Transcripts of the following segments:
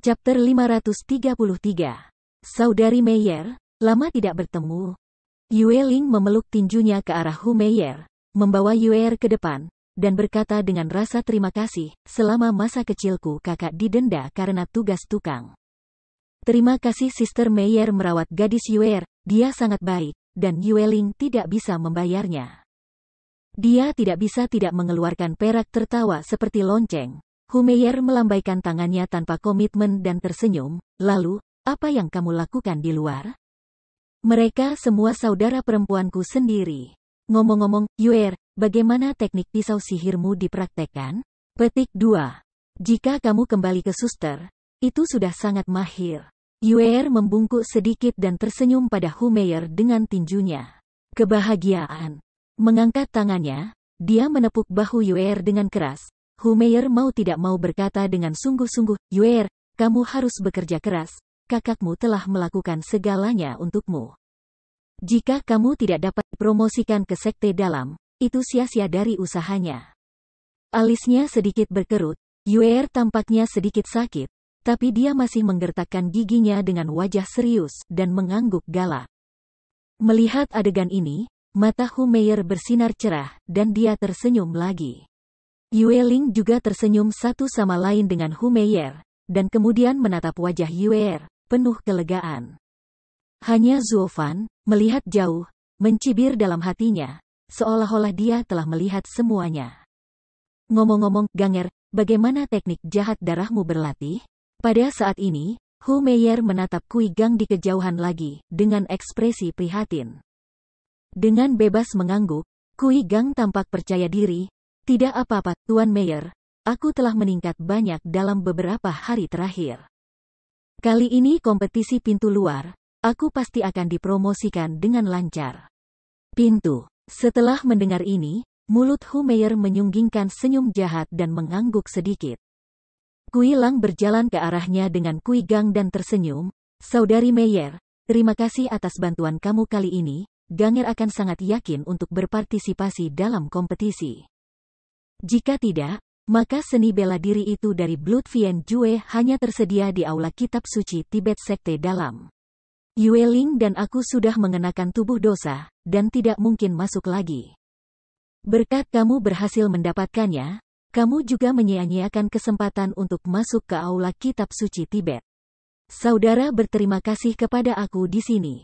Chapter 533. Saudari Meyer, lama tidak bertemu. Yueling memeluk tinjunya ke arah Hu Meyer, membawa Yuer er ke depan, dan berkata dengan rasa terima kasih, selama masa kecilku kakak didenda karena tugas tukang. Terima kasih Sister Meyer merawat gadis Yuer, er. dia sangat baik, dan Yueling tidak bisa membayarnya. Dia tidak bisa tidak mengeluarkan perak tertawa seperti lonceng, Humeyer melambaikan tangannya tanpa komitmen dan tersenyum, lalu, apa yang kamu lakukan di luar? Mereka semua saudara perempuanku sendiri. Ngomong-ngomong, Yuer, bagaimana teknik pisau sihirmu dipraktekkan? Petik 2. Jika kamu kembali ke suster, itu sudah sangat mahir. Yuer membungkuk sedikit dan tersenyum pada Humeyer dengan tinjunya. Kebahagiaan. Mengangkat tangannya, dia menepuk bahu Yuer dengan keras, Humeir mau tidak mau berkata dengan sungguh-sungguh, Yuer, kamu harus bekerja keras, kakakmu telah melakukan segalanya untukmu. Jika kamu tidak dapat dipromosikan ke sekte dalam, itu sia-sia dari usahanya. Alisnya sedikit berkerut, Yuer tampaknya sedikit sakit, tapi dia masih menggertakkan giginya dengan wajah serius dan mengangguk galak. Melihat adegan ini, mata Humeir bersinar cerah dan dia tersenyum lagi. Yue Ling juga tersenyum satu sama lain dengan Humeyer, dan kemudian menatap wajah Yuer, penuh kelegaan. Hanya Zuofan, melihat jauh, mencibir dalam hatinya, seolah-olah dia telah melihat semuanya. Ngomong-ngomong, Ganger, bagaimana teknik jahat darahmu berlatih? Pada saat ini, Hu Meier menatap Kui Gang di kejauhan lagi, dengan ekspresi prihatin. Dengan bebas mengangguk, Kui Gang tampak percaya diri, tidak apa-apa, Tuan Mayor. Aku telah meningkat banyak dalam beberapa hari terakhir. Kali ini kompetisi pintu luar, aku pasti akan dipromosikan dengan lancar. Pintu. Setelah mendengar ini, mulut Hu Humeyer menyunggingkan senyum jahat dan mengangguk sedikit. Kui Lang berjalan ke arahnya dengan Kui Gang dan tersenyum, Saudari Meyer, terima kasih atas bantuan kamu kali ini, Ganger akan sangat yakin untuk berpartisipasi dalam kompetisi. Jika tidak, maka seni bela diri itu dari Blood Vien Jue hanya tersedia di aula kitab suci Tibet Sekte Dalam. Yue Ling dan aku sudah mengenakan tubuh dosa, dan tidak mungkin masuk lagi. Berkat kamu berhasil mendapatkannya, kamu juga menyia-nyiakan kesempatan untuk masuk ke aula kitab suci Tibet. Saudara berterima kasih kepada aku di sini.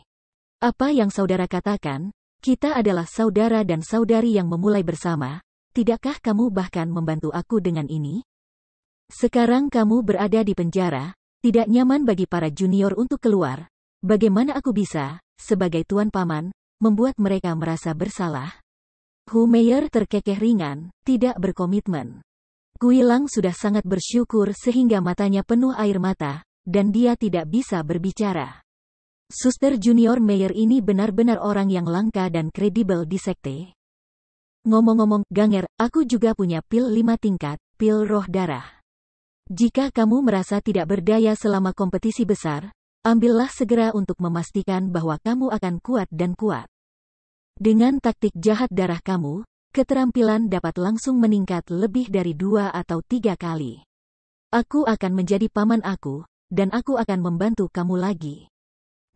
Apa yang saudara katakan, kita adalah saudara dan saudari yang memulai bersama, Tidakkah kamu bahkan membantu aku dengan ini? Sekarang kamu berada di penjara, tidak nyaman bagi para junior untuk keluar. Bagaimana aku bisa, sebagai tuan paman, membuat mereka merasa bersalah? Hu Meier terkekeh ringan, tidak berkomitmen. Kuilang sudah sangat bersyukur sehingga matanya penuh air mata, dan dia tidak bisa berbicara. Suster Junior Meyer ini benar-benar orang yang langka dan kredibel di sekte. Ngomong-ngomong, Ganger, aku juga punya pil lima tingkat, pil roh darah. Jika kamu merasa tidak berdaya selama kompetisi besar, ambillah segera untuk memastikan bahwa kamu akan kuat dan kuat. Dengan taktik jahat darah kamu, keterampilan dapat langsung meningkat lebih dari dua atau tiga kali. Aku akan menjadi paman aku, dan aku akan membantu kamu lagi.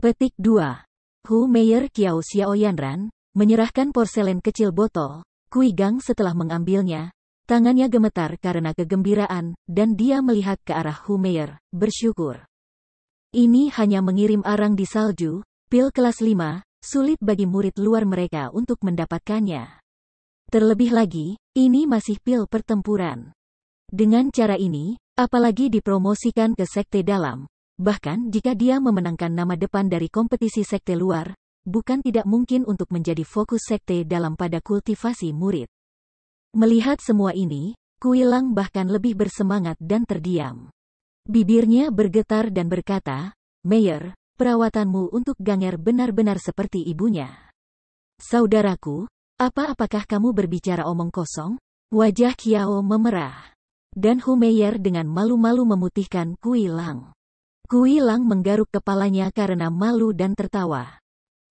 Petik 2. Hu Meyer Kiao Xiaoyanran menyerahkan porselen kecil botol, Kui Gang setelah mengambilnya, tangannya gemetar karena kegembiraan, dan dia melihat ke arah Meier, bersyukur. Ini hanya mengirim arang di salju, pil kelas 5, sulit bagi murid luar mereka untuk mendapatkannya. Terlebih lagi, ini masih pil pertempuran. Dengan cara ini, apalagi dipromosikan ke sekte dalam, bahkan jika dia memenangkan nama depan dari kompetisi sekte luar, bukan tidak mungkin untuk menjadi fokus sekte dalam pada kultivasi murid. Melihat semua ini, Kuilang bahkan lebih bersemangat dan terdiam. Bibirnya bergetar dan berkata, Mayor, perawatanmu untuk Ganger benar-benar seperti ibunya. Saudaraku, apa-apakah kamu berbicara omong kosong? Wajah Kiao memerah. Dan Hu Meyer dengan malu-malu memutihkan Kuilang. Kuilang menggaruk kepalanya karena malu dan tertawa.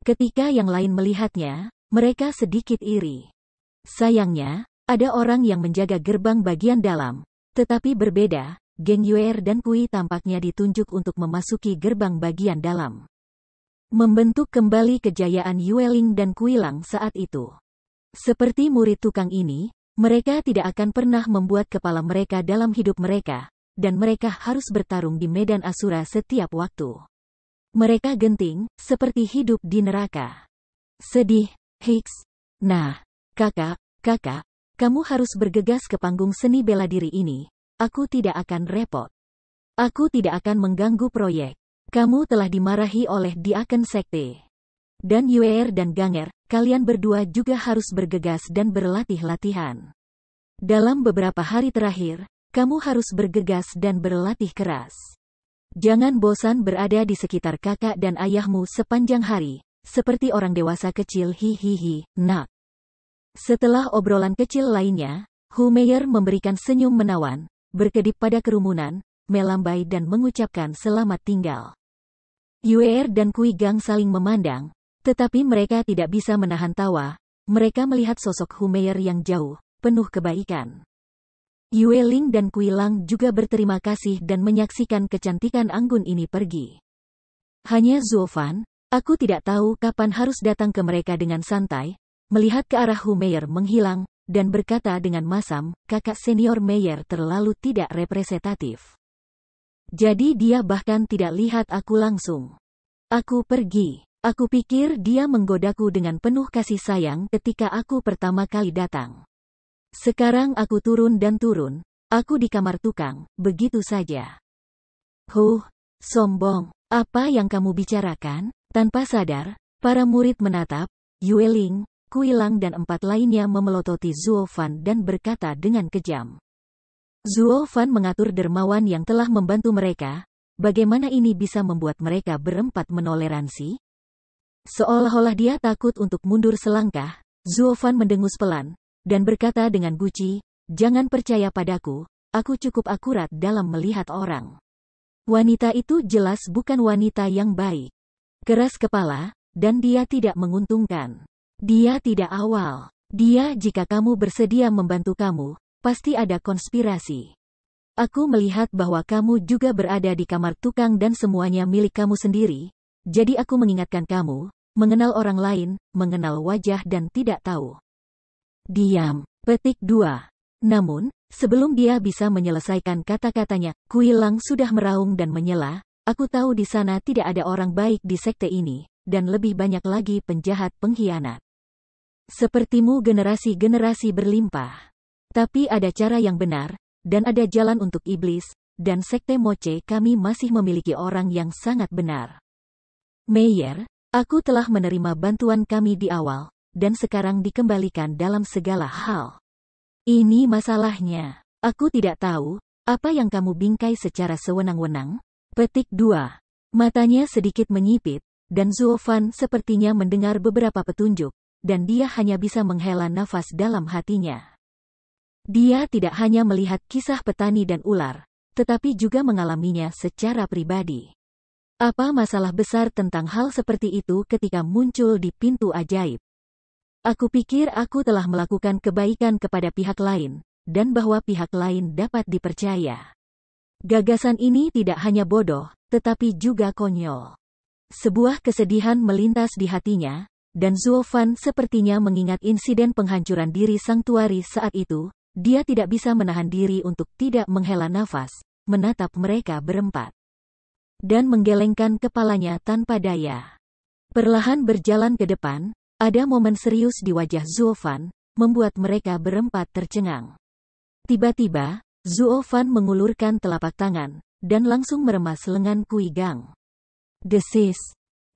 Ketika yang lain melihatnya, mereka sedikit iri. Sayangnya, ada orang yang menjaga gerbang bagian dalam. Tetapi berbeda, geng Yuer dan Kui tampaknya ditunjuk untuk memasuki gerbang bagian dalam. Membentuk kembali kejayaan Yueling dan Kuilang saat itu. Seperti murid tukang ini, mereka tidak akan pernah membuat kepala mereka dalam hidup mereka, dan mereka harus bertarung di medan Asura setiap waktu. Mereka genting, seperti hidup di neraka. Sedih, Hicks. Nah, kakak, kakak, kamu harus bergegas ke panggung seni bela diri ini. Aku tidak akan repot. Aku tidak akan mengganggu proyek. Kamu telah dimarahi oleh Diaken Sekte. Dan Yuer dan Ganger, kalian berdua juga harus bergegas dan berlatih-latihan. Dalam beberapa hari terakhir, kamu harus bergegas dan berlatih keras. Jangan bosan berada di sekitar kakak dan ayahmu sepanjang hari, seperti orang dewasa kecil hihihi, nak. Setelah obrolan kecil lainnya, Humeyer memberikan senyum menawan, berkedip pada kerumunan, melambai dan mengucapkan selamat tinggal. Yuer dan Kui Gang saling memandang, tetapi mereka tidak bisa menahan tawa, mereka melihat sosok Humeyer yang jauh, penuh kebaikan. Yue Ling dan Kuilang juga berterima kasih dan menyaksikan kecantikan Anggun ini pergi. Hanya Zuofan, aku tidak tahu kapan harus datang ke mereka dengan santai, melihat ke arah Hu Meier menghilang, dan berkata dengan masam, kakak senior Meyer terlalu tidak representatif. Jadi dia bahkan tidak lihat aku langsung. Aku pergi. Aku pikir dia menggodaku dengan penuh kasih sayang ketika aku pertama kali datang. Sekarang aku turun dan turun. Aku di kamar tukang, begitu saja. Huh, sombong. Apa yang kamu bicarakan? Tanpa sadar, para murid menatap, Yueling, Kuilang dan empat lainnya memelototi Zuo Fan dan berkata dengan kejam. Zuo Fan mengatur dermawan yang telah membantu mereka, bagaimana ini bisa membuat mereka berempat menoleransi? Seolah-olah dia takut untuk mundur selangkah, Zuo Fan mendengus pelan, dan berkata dengan buci, Jangan percaya padaku, aku cukup akurat dalam melihat orang. Wanita itu jelas bukan wanita yang baik. Keras kepala, dan dia tidak menguntungkan. Dia tidak awal. Dia jika kamu bersedia membantu kamu, pasti ada konspirasi. Aku melihat bahwa kamu juga berada di kamar tukang dan semuanya milik kamu sendiri, jadi aku mengingatkan kamu, mengenal orang lain, mengenal wajah dan tidak tahu. Diam. Petik 2. Namun, sebelum dia bisa menyelesaikan kata-katanya, Kuilang sudah meraung dan menyela, aku tahu di sana tidak ada orang baik di sekte ini, dan lebih banyak lagi penjahat pengkhianat. Sepertimu generasi-generasi berlimpah. Tapi ada cara yang benar, dan ada jalan untuk iblis, dan sekte Moce kami masih memiliki orang yang sangat benar. Meyer, aku telah menerima bantuan kami di awal, dan sekarang dikembalikan dalam segala hal. Ini masalahnya. Aku tidak tahu, apa yang kamu bingkai secara sewenang-wenang? Petik 2. Matanya sedikit menyipit, dan Zuofan sepertinya mendengar beberapa petunjuk, dan dia hanya bisa menghela nafas dalam hatinya. Dia tidak hanya melihat kisah petani dan ular, tetapi juga mengalaminya secara pribadi. Apa masalah besar tentang hal seperti itu ketika muncul di pintu ajaib? Aku pikir aku telah melakukan kebaikan kepada pihak lain, dan bahwa pihak lain dapat dipercaya. Gagasan ini tidak hanya bodoh, tetapi juga konyol. Sebuah kesedihan melintas di hatinya, dan Zuofan sepertinya mengingat insiden penghancuran diri Tuari saat itu, dia tidak bisa menahan diri untuk tidak menghela nafas, menatap mereka berempat. Dan menggelengkan kepalanya tanpa daya. Perlahan berjalan ke depan, ada momen serius di wajah Zuofan, membuat mereka berempat tercengang. Tiba-tiba, Zuofan mengulurkan telapak tangan, dan langsung meremas lengan Kui Gang. Desis.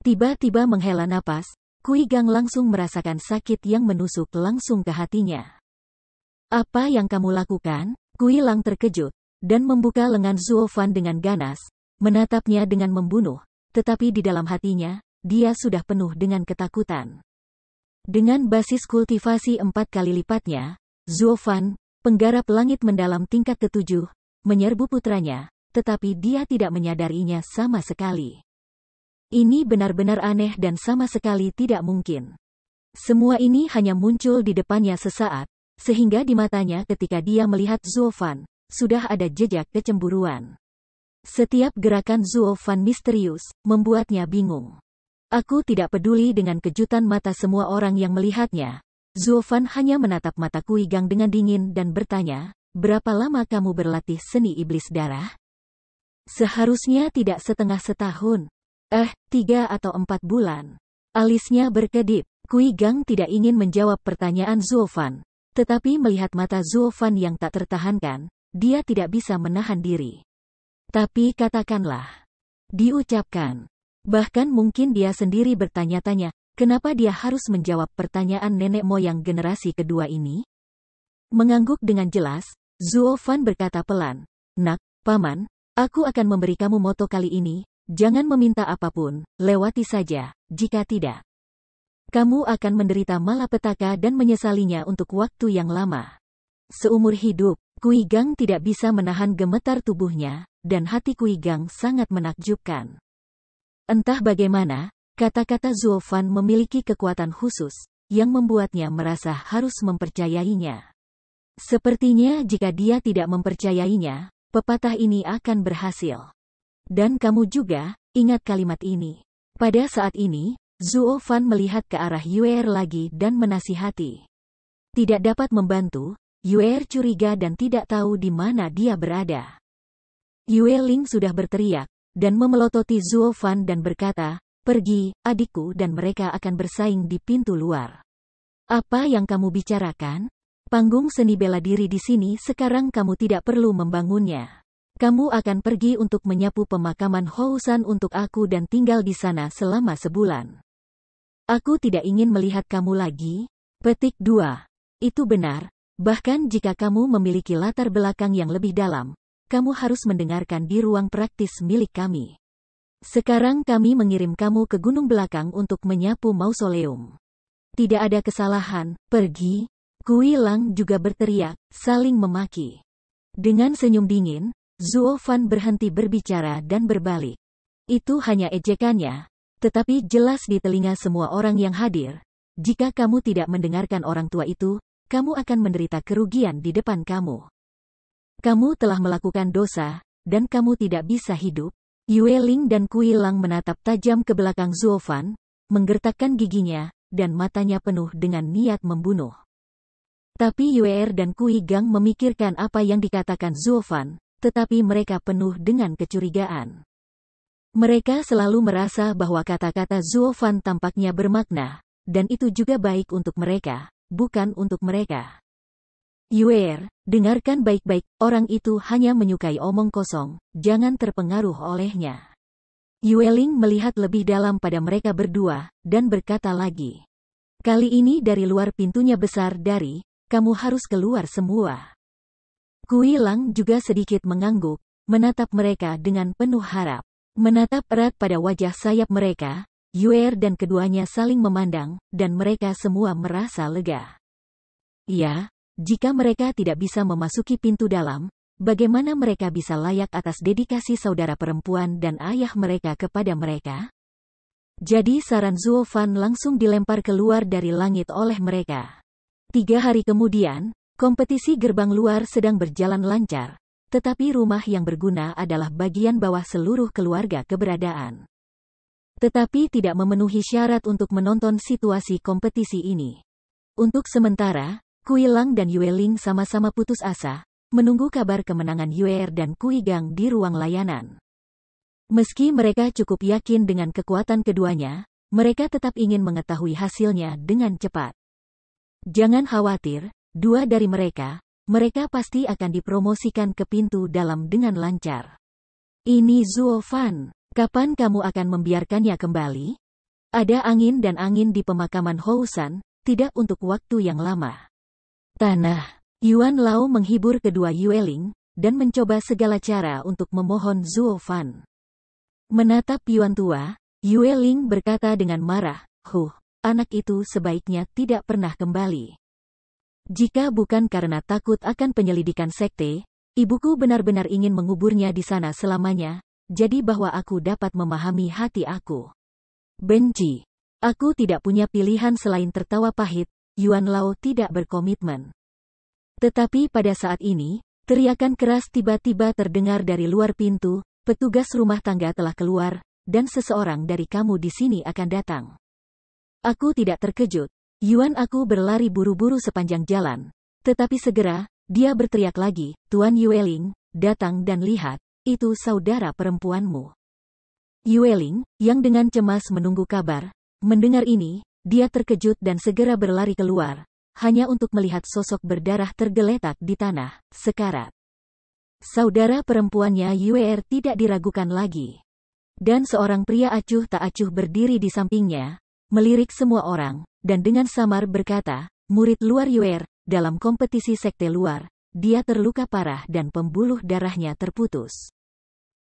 Tiba-tiba menghela napas, Kui Gang langsung merasakan sakit yang menusuk langsung ke hatinya. Apa yang kamu lakukan? Kui Lang terkejut, dan membuka lengan Zuofan dengan ganas, menatapnya dengan membunuh, tetapi di dalam hatinya, dia sudah penuh dengan ketakutan. Dengan basis kultivasi empat kali lipatnya, Zuofan, penggarap langit mendalam tingkat ketujuh, menyerbu putranya, tetapi dia tidak menyadarinya sama sekali. Ini benar-benar aneh dan sama sekali tidak mungkin. Semua ini hanya muncul di depannya sesaat, sehingga di matanya ketika dia melihat Zuofan, sudah ada jejak kecemburuan. Setiap gerakan Zuofan misterius, membuatnya bingung. Aku tidak peduli dengan kejutan mata semua orang yang melihatnya. Zuofan hanya menatap mata Kui Gang dengan dingin dan bertanya, berapa lama kamu berlatih seni iblis darah? Seharusnya tidak setengah setahun. Eh, tiga atau empat bulan. Alisnya berkedip. Kui Gang tidak ingin menjawab pertanyaan Zuofan. Tetapi melihat mata Zuofan yang tak tertahankan, dia tidak bisa menahan diri. Tapi katakanlah. Diucapkan. Bahkan mungkin dia sendiri bertanya-tanya, kenapa dia harus menjawab pertanyaan nenek moyang generasi kedua ini? Mengangguk dengan jelas, Zuo Fan berkata pelan, Nak, Paman, aku akan memberi kamu moto kali ini, jangan meminta apapun, lewati saja, jika tidak. Kamu akan menderita malapetaka dan menyesalinya untuk waktu yang lama. Seumur hidup, Kui Gang tidak bisa menahan gemetar tubuhnya, dan hati Kui Gang sangat menakjubkan. Entah bagaimana, kata-kata Zuofan memiliki kekuatan khusus, yang membuatnya merasa harus mempercayainya. Sepertinya jika dia tidak mempercayainya, pepatah ini akan berhasil. Dan kamu juga, ingat kalimat ini. Pada saat ini, Zuo Fan melihat ke arah Yuer lagi dan menasihati. Tidak dapat membantu, Yuer curiga dan tidak tahu di mana dia berada. Yue Ling sudah berteriak, dan memelototi Zuo Fan dan berkata, Pergi, adikku dan mereka akan bersaing di pintu luar. Apa yang kamu bicarakan? Panggung seni bela diri di sini sekarang kamu tidak perlu membangunnya. Kamu akan pergi untuk menyapu pemakaman Housan untuk aku dan tinggal di sana selama sebulan. Aku tidak ingin melihat kamu lagi. Petik 2. Itu benar, bahkan jika kamu memiliki latar belakang yang lebih dalam, kamu harus mendengarkan di ruang praktis milik kami. Sekarang kami mengirim kamu ke gunung belakang untuk menyapu mausoleum. Tidak ada kesalahan, pergi. Kui Lang juga berteriak, saling memaki. Dengan senyum dingin, Zuo Fan berhenti berbicara dan berbalik. Itu hanya ejekannya, tetapi jelas di telinga semua orang yang hadir. Jika kamu tidak mendengarkan orang tua itu, kamu akan menderita kerugian di depan kamu. Kamu telah melakukan dosa, dan kamu tidak bisa hidup. Yue Ling dan Kui Lang menatap tajam ke belakang Zuofan, menggertakkan giginya, dan matanya penuh dengan niat membunuh. Tapi Yuer er dan Kui Gang memikirkan apa yang dikatakan Zuofan, tetapi mereka penuh dengan kecurigaan. Mereka selalu merasa bahwa kata-kata Zuofan tampaknya bermakna, dan itu juga baik untuk mereka, bukan untuk mereka. Yuer, dengarkan baik-baik, orang itu hanya menyukai omong kosong, jangan terpengaruh olehnya. Yueling melihat lebih dalam pada mereka berdua, dan berkata lagi. Kali ini dari luar pintunya besar dari, kamu harus keluar semua. Kui Lang juga sedikit mengangguk, menatap mereka dengan penuh harap. Menatap erat pada wajah sayap mereka, Yuer dan keduanya saling memandang, dan mereka semua merasa lega. Ya, jika mereka tidak bisa memasuki pintu dalam, bagaimana mereka bisa layak atas dedikasi saudara perempuan dan ayah mereka kepada mereka? Jadi saran Zuofan langsung dilempar keluar dari langit oleh mereka. Tiga hari kemudian, kompetisi gerbang luar sedang berjalan lancar, tetapi rumah yang berguna adalah bagian bawah seluruh keluarga keberadaan. Tetapi tidak memenuhi syarat untuk menonton situasi kompetisi ini. Untuk sementara, Kui Lang dan Yue Ling sama-sama putus asa, menunggu kabar kemenangan Yue Er dan Kui Gang di ruang layanan. Meski mereka cukup yakin dengan kekuatan keduanya, mereka tetap ingin mengetahui hasilnya dengan cepat. Jangan khawatir, dua dari mereka, mereka pasti akan dipromosikan ke pintu dalam dengan lancar. Ini Zuo Fan, kapan kamu akan membiarkannya kembali? Ada angin dan angin di pemakaman Housan, tidak untuk waktu yang lama tanah. Yuan Lao menghibur kedua Yueling, dan mencoba segala cara untuk memohon Zhuo Fan. Menatap Yuan tua, Yueling berkata dengan marah, Huh, anak itu sebaiknya tidak pernah kembali. Jika bukan karena takut akan penyelidikan sekte, ibuku benar-benar ingin menguburnya di sana selamanya, jadi bahwa aku dapat memahami hati aku. Benci. Aku tidak punya pilihan selain tertawa pahit, Yuan Lao tidak berkomitmen. Tetapi pada saat ini, teriakan keras tiba-tiba terdengar dari luar pintu, petugas rumah tangga telah keluar, dan seseorang dari kamu di sini akan datang. Aku tidak terkejut. Yuan aku berlari buru-buru sepanjang jalan. Tetapi segera, dia berteriak lagi, Tuan Yueling, datang dan lihat, itu saudara perempuanmu. Yueling, yang dengan cemas menunggu kabar, mendengar ini, dia terkejut dan segera berlari keluar, hanya untuk melihat sosok berdarah tergeletak di tanah, sekarat. Saudara perempuannya Yuer tidak diragukan lagi. Dan seorang pria acuh tak acuh berdiri di sampingnya, melirik semua orang, dan dengan samar berkata, murid luar Yuer, dalam kompetisi sekte luar, dia terluka parah dan pembuluh darahnya terputus.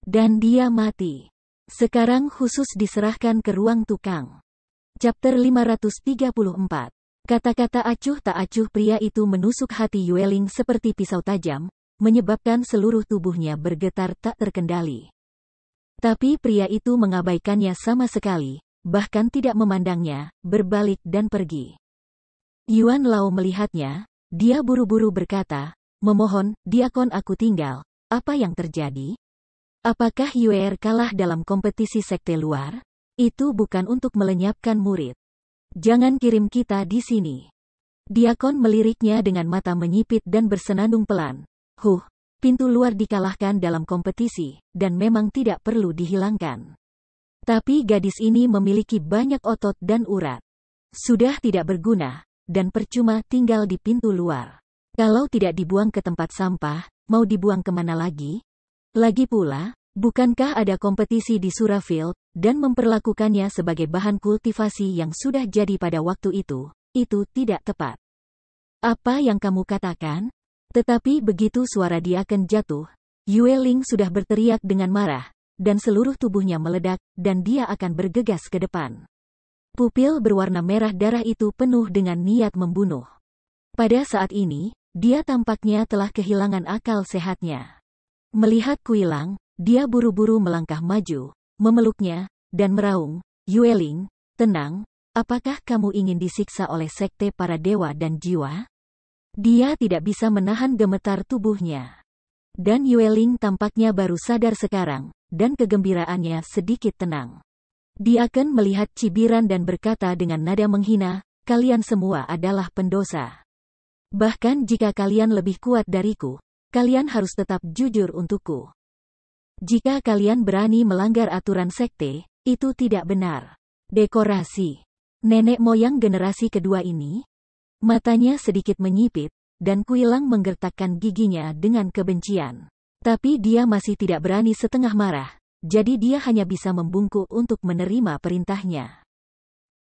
Dan dia mati. Sekarang khusus diserahkan ke ruang tukang. Chapter 534. Kata-kata acuh tak acuh pria itu menusuk hati Yueling seperti pisau tajam, menyebabkan seluruh tubuhnya bergetar tak terkendali. Tapi pria itu mengabaikannya sama sekali, bahkan tidak memandangnya, berbalik dan pergi. Yuan Lao melihatnya, dia buru-buru berkata, memohon, diakon aku tinggal, apa yang terjadi? Apakah Yuer kalah dalam kompetisi sekte luar? Itu bukan untuk melenyapkan murid. Jangan kirim kita di sini. Diakon meliriknya dengan mata menyipit dan bersenandung pelan. Huh, pintu luar dikalahkan dalam kompetisi, dan memang tidak perlu dihilangkan. Tapi gadis ini memiliki banyak otot dan urat. Sudah tidak berguna, dan percuma tinggal di pintu luar. Kalau tidak dibuang ke tempat sampah, mau dibuang kemana lagi? Lagi pula, Bukankah ada kompetisi di Surafield, dan memperlakukannya sebagai bahan kultivasi yang sudah jadi pada waktu itu, itu tidak tepat. Apa yang kamu katakan? Tetapi begitu suara dia akan jatuh, Yue Ling sudah berteriak dengan marah, dan seluruh tubuhnya meledak, dan dia akan bergegas ke depan. Pupil berwarna merah darah itu penuh dengan niat membunuh. Pada saat ini, dia tampaknya telah kehilangan akal sehatnya. Melihat Kuilang, dia buru-buru melangkah maju, memeluknya, dan meraung, Yueling, tenang, apakah kamu ingin disiksa oleh sekte para dewa dan jiwa? Dia tidak bisa menahan gemetar tubuhnya. Dan Yueling tampaknya baru sadar sekarang, dan kegembiraannya sedikit tenang. Dia akan melihat cibiran dan berkata dengan nada menghina, kalian semua adalah pendosa. Bahkan jika kalian lebih kuat dariku, kalian harus tetap jujur untukku. Jika kalian berani melanggar aturan sekte, itu tidak benar. Dekorasi Nenek moyang generasi kedua ini, matanya sedikit menyipit, dan Kuilang menggertakkan giginya dengan kebencian. Tapi dia masih tidak berani setengah marah, jadi dia hanya bisa membungkuk untuk menerima perintahnya.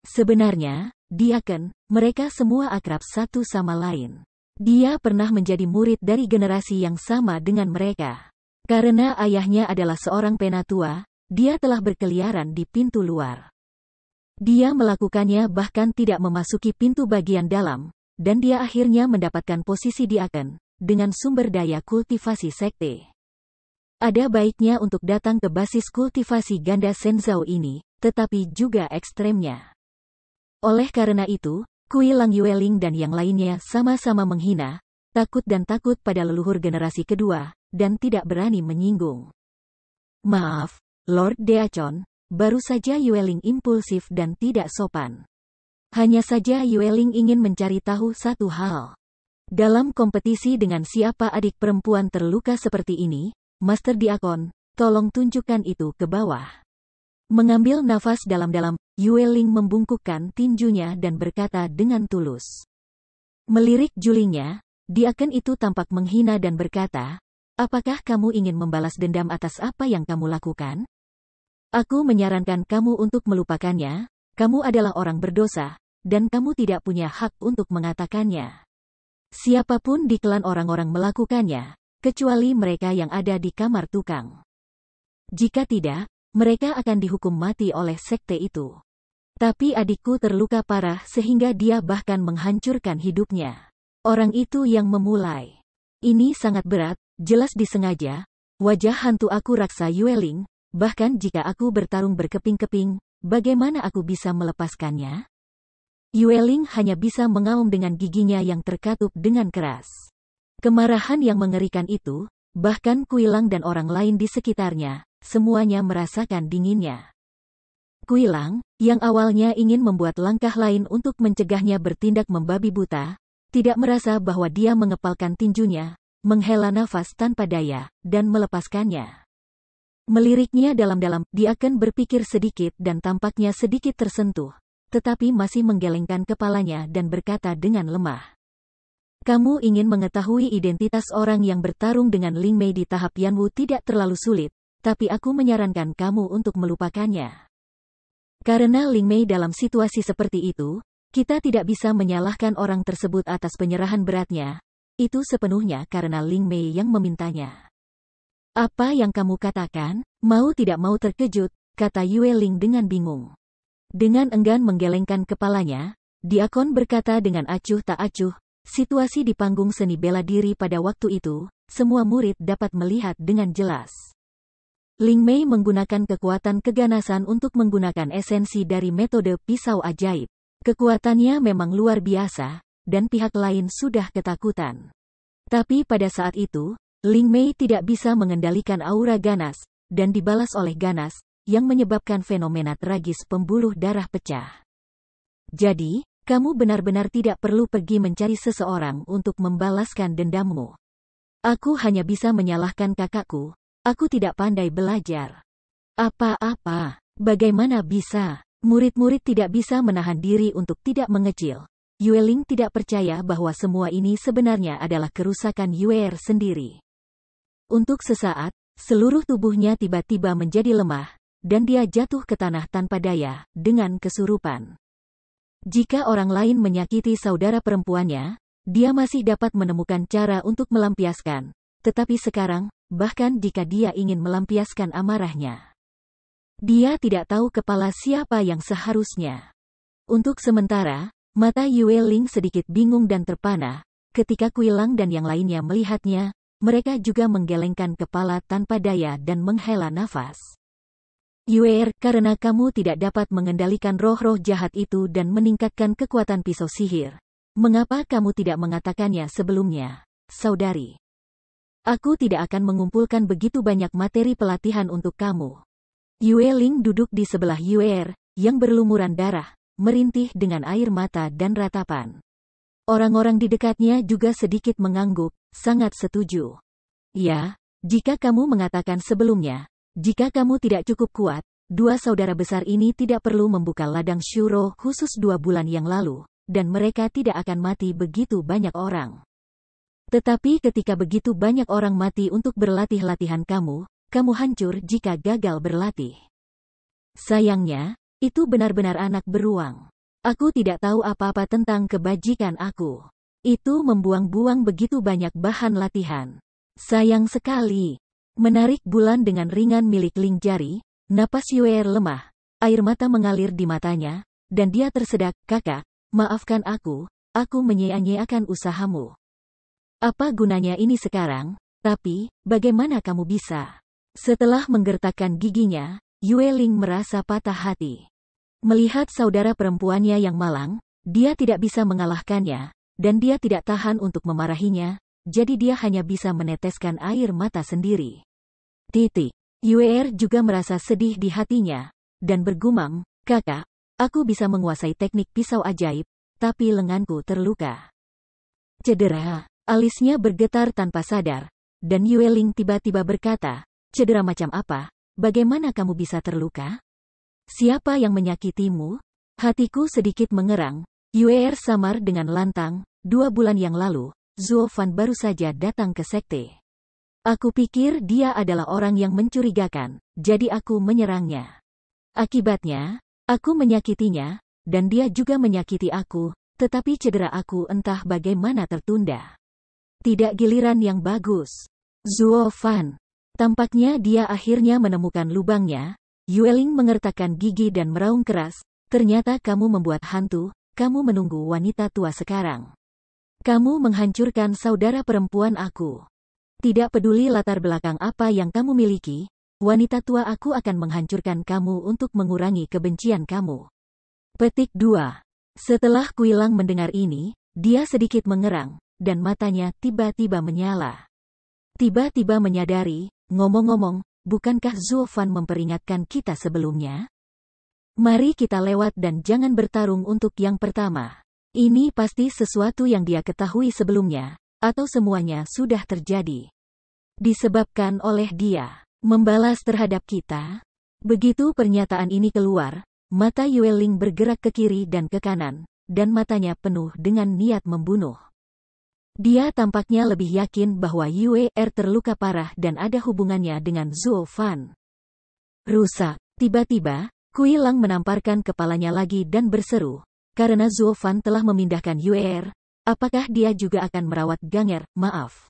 Sebenarnya, dia Ken, mereka semua akrab satu sama lain. Dia pernah menjadi murid dari generasi yang sama dengan mereka. Karena ayahnya adalah seorang penatua, dia telah berkeliaran di pintu luar. Dia melakukannya bahkan tidak memasuki pintu bagian dalam, dan dia akhirnya mendapatkan posisi di Aken, dengan sumber daya kultivasi sekte. Ada baiknya untuk datang ke basis kultivasi ganda Senzao ini, tetapi juga ekstremnya. Oleh karena itu, Kui Lang Yueling dan yang lainnya sama-sama menghina, takut dan takut pada leluhur generasi kedua, dan tidak berani menyinggung. Maaf, Lord Deachon, baru saja Yueling impulsif dan tidak sopan. Hanya saja Yueling ingin mencari tahu satu hal. Dalam kompetisi dengan siapa adik perempuan terluka seperti ini, Master Diakon, tolong tunjukkan itu ke bawah. Mengambil nafas dalam-dalam, Yueling membungkukkan tinjunya dan berkata dengan tulus. Melirik julingnya, Diakon itu tampak menghina dan berkata, Apakah kamu ingin membalas dendam atas apa yang kamu lakukan? Aku menyarankan kamu untuk melupakannya. Kamu adalah orang berdosa, dan kamu tidak punya hak untuk mengatakannya. Siapapun di klan orang-orang melakukannya, kecuali mereka yang ada di kamar tukang. Jika tidak, mereka akan dihukum mati oleh sekte itu. Tapi adikku terluka parah sehingga dia bahkan menghancurkan hidupnya. Orang itu yang memulai. Ini sangat berat, Jelas disengaja, wajah hantu aku raksa Yueling, bahkan jika aku bertarung berkeping-keping, bagaimana aku bisa melepaskannya? Yueling hanya bisa mengaum dengan giginya yang terkatup dengan keras. Kemarahan yang mengerikan itu, bahkan Kuilang dan orang lain di sekitarnya, semuanya merasakan dinginnya. Kuilang, yang awalnya ingin membuat langkah lain untuk mencegahnya bertindak membabi buta, tidak merasa bahwa dia mengepalkan tinjunya, menghela nafas tanpa daya, dan melepaskannya. Meliriknya dalam-dalam, dia akan berpikir sedikit dan tampaknya sedikit tersentuh, tetapi masih menggelengkan kepalanya dan berkata dengan lemah. Kamu ingin mengetahui identitas orang yang bertarung dengan Ling Mei di tahap Yanwu tidak terlalu sulit, tapi aku menyarankan kamu untuk melupakannya. Karena Ling Mei dalam situasi seperti itu, kita tidak bisa menyalahkan orang tersebut atas penyerahan beratnya, itu sepenuhnya karena Ling Mei yang memintanya. Apa yang kamu katakan? Mau tidak mau terkejut, kata Yue Ling dengan bingung. Dengan enggan menggelengkan kepalanya, Diakon berkata dengan acuh tak acuh, situasi di panggung seni bela diri pada waktu itu, semua murid dapat melihat dengan jelas. Ling Mei menggunakan kekuatan keganasan untuk menggunakan esensi dari metode pisau ajaib. Kekuatannya memang luar biasa, dan pihak lain sudah ketakutan. Tapi pada saat itu, Ling Mei tidak bisa mengendalikan aura ganas, dan dibalas oleh ganas, yang menyebabkan fenomena tragis pembuluh darah pecah. Jadi, kamu benar-benar tidak perlu pergi mencari seseorang untuk membalaskan dendammu. Aku hanya bisa menyalahkan kakakku. Aku tidak pandai belajar. Apa-apa, bagaimana bisa? Murid-murid tidak bisa menahan diri untuk tidak mengecil, Yueling tidak percaya bahwa semua ini sebenarnya adalah kerusakan Yuer er sendiri. Untuk sesaat, seluruh tubuhnya tiba-tiba menjadi lemah, dan dia jatuh ke tanah tanpa daya, dengan kesurupan. Jika orang lain menyakiti saudara perempuannya, dia masih dapat menemukan cara untuk melampiaskan. Tetapi sekarang, bahkan jika dia ingin melampiaskan amarahnya, dia tidak tahu kepala siapa yang seharusnya. Untuk sementara, Mata Yue Ling sedikit bingung dan terpana. Ketika Kuilang dan yang lainnya melihatnya, mereka juga menggelengkan kepala tanpa daya dan menghela nafas. Yuer, er, karena kamu tidak dapat mengendalikan roh-roh jahat itu dan meningkatkan kekuatan pisau sihir. Mengapa kamu tidak mengatakannya sebelumnya, saudari? Aku tidak akan mengumpulkan begitu banyak materi pelatihan untuk kamu. Yue Ling duduk di sebelah Yuer, er, yang berlumuran darah, merintih dengan air mata dan ratapan. Orang-orang di dekatnya juga sedikit mengangguk, sangat setuju. Ya, jika kamu mengatakan sebelumnya, jika kamu tidak cukup kuat, dua saudara besar ini tidak perlu membuka ladang syuro khusus dua bulan yang lalu, dan mereka tidak akan mati begitu banyak orang. Tetapi ketika begitu banyak orang mati untuk berlatih latihan kamu, kamu hancur jika gagal berlatih. Sayangnya, itu benar-benar anak beruang. Aku tidak tahu apa-apa tentang kebajikan aku. Itu membuang-buang begitu banyak bahan latihan. Sayang sekali. Menarik bulan dengan ringan milik Ling Jari, napas Yuer lemah, air mata mengalir di matanya, dan dia tersedak, kakak, maafkan aku, aku menyia-nyiakan usahamu. Apa gunanya ini sekarang? Tapi, bagaimana kamu bisa? Setelah menggertakkan giginya, Yue Ling merasa patah hati. Melihat saudara perempuannya yang malang, dia tidak bisa mengalahkannya, dan dia tidak tahan untuk memarahinya, jadi dia hanya bisa meneteskan air mata sendiri. Titik. Yu'er juga merasa sedih di hatinya, dan bergumam, kakak, aku bisa menguasai teknik pisau ajaib, tapi lenganku terluka. Cedera, alisnya bergetar tanpa sadar, dan Yueling tiba-tiba berkata, cedera macam apa, bagaimana kamu bisa terluka? Siapa yang menyakitimu? Hatiku sedikit mengerang. UER samar dengan lantang, dua bulan yang lalu, Zuo Fan baru saja datang ke sekte. Aku pikir dia adalah orang yang mencurigakan, jadi aku menyerangnya. Akibatnya, aku menyakitinya, dan dia juga menyakiti aku, tetapi cedera aku entah bagaimana tertunda. Tidak giliran yang bagus. Zuo Fan. Tampaknya dia akhirnya menemukan lubangnya, Yueling mengertakkan gigi dan meraung keras, ternyata kamu membuat hantu, kamu menunggu wanita tua sekarang. Kamu menghancurkan saudara perempuan aku. Tidak peduli latar belakang apa yang kamu miliki, wanita tua aku akan menghancurkan kamu untuk mengurangi kebencian kamu. Petik 2. Setelah Kuilang mendengar ini, dia sedikit mengerang, dan matanya tiba-tiba menyala. Tiba-tiba menyadari, ngomong-ngomong, bukankah Zulfan memperingatkan kita sebelumnya? Mari kita lewat dan jangan bertarung untuk yang pertama. Ini pasti sesuatu yang dia ketahui sebelumnya, atau semuanya sudah terjadi. Disebabkan oleh dia, membalas terhadap kita. Begitu pernyataan ini keluar, mata Yueling bergerak ke kiri dan ke kanan, dan matanya penuh dengan niat membunuh. Dia tampaknya lebih yakin bahwa UER terluka parah dan ada hubungannya dengan Zuo Fan. Rusak. Tiba-tiba, Kui Lang menamparkan kepalanya lagi dan berseru. Karena Zuo Fan telah memindahkan UER, apakah dia juga akan merawat Ganger, maaf.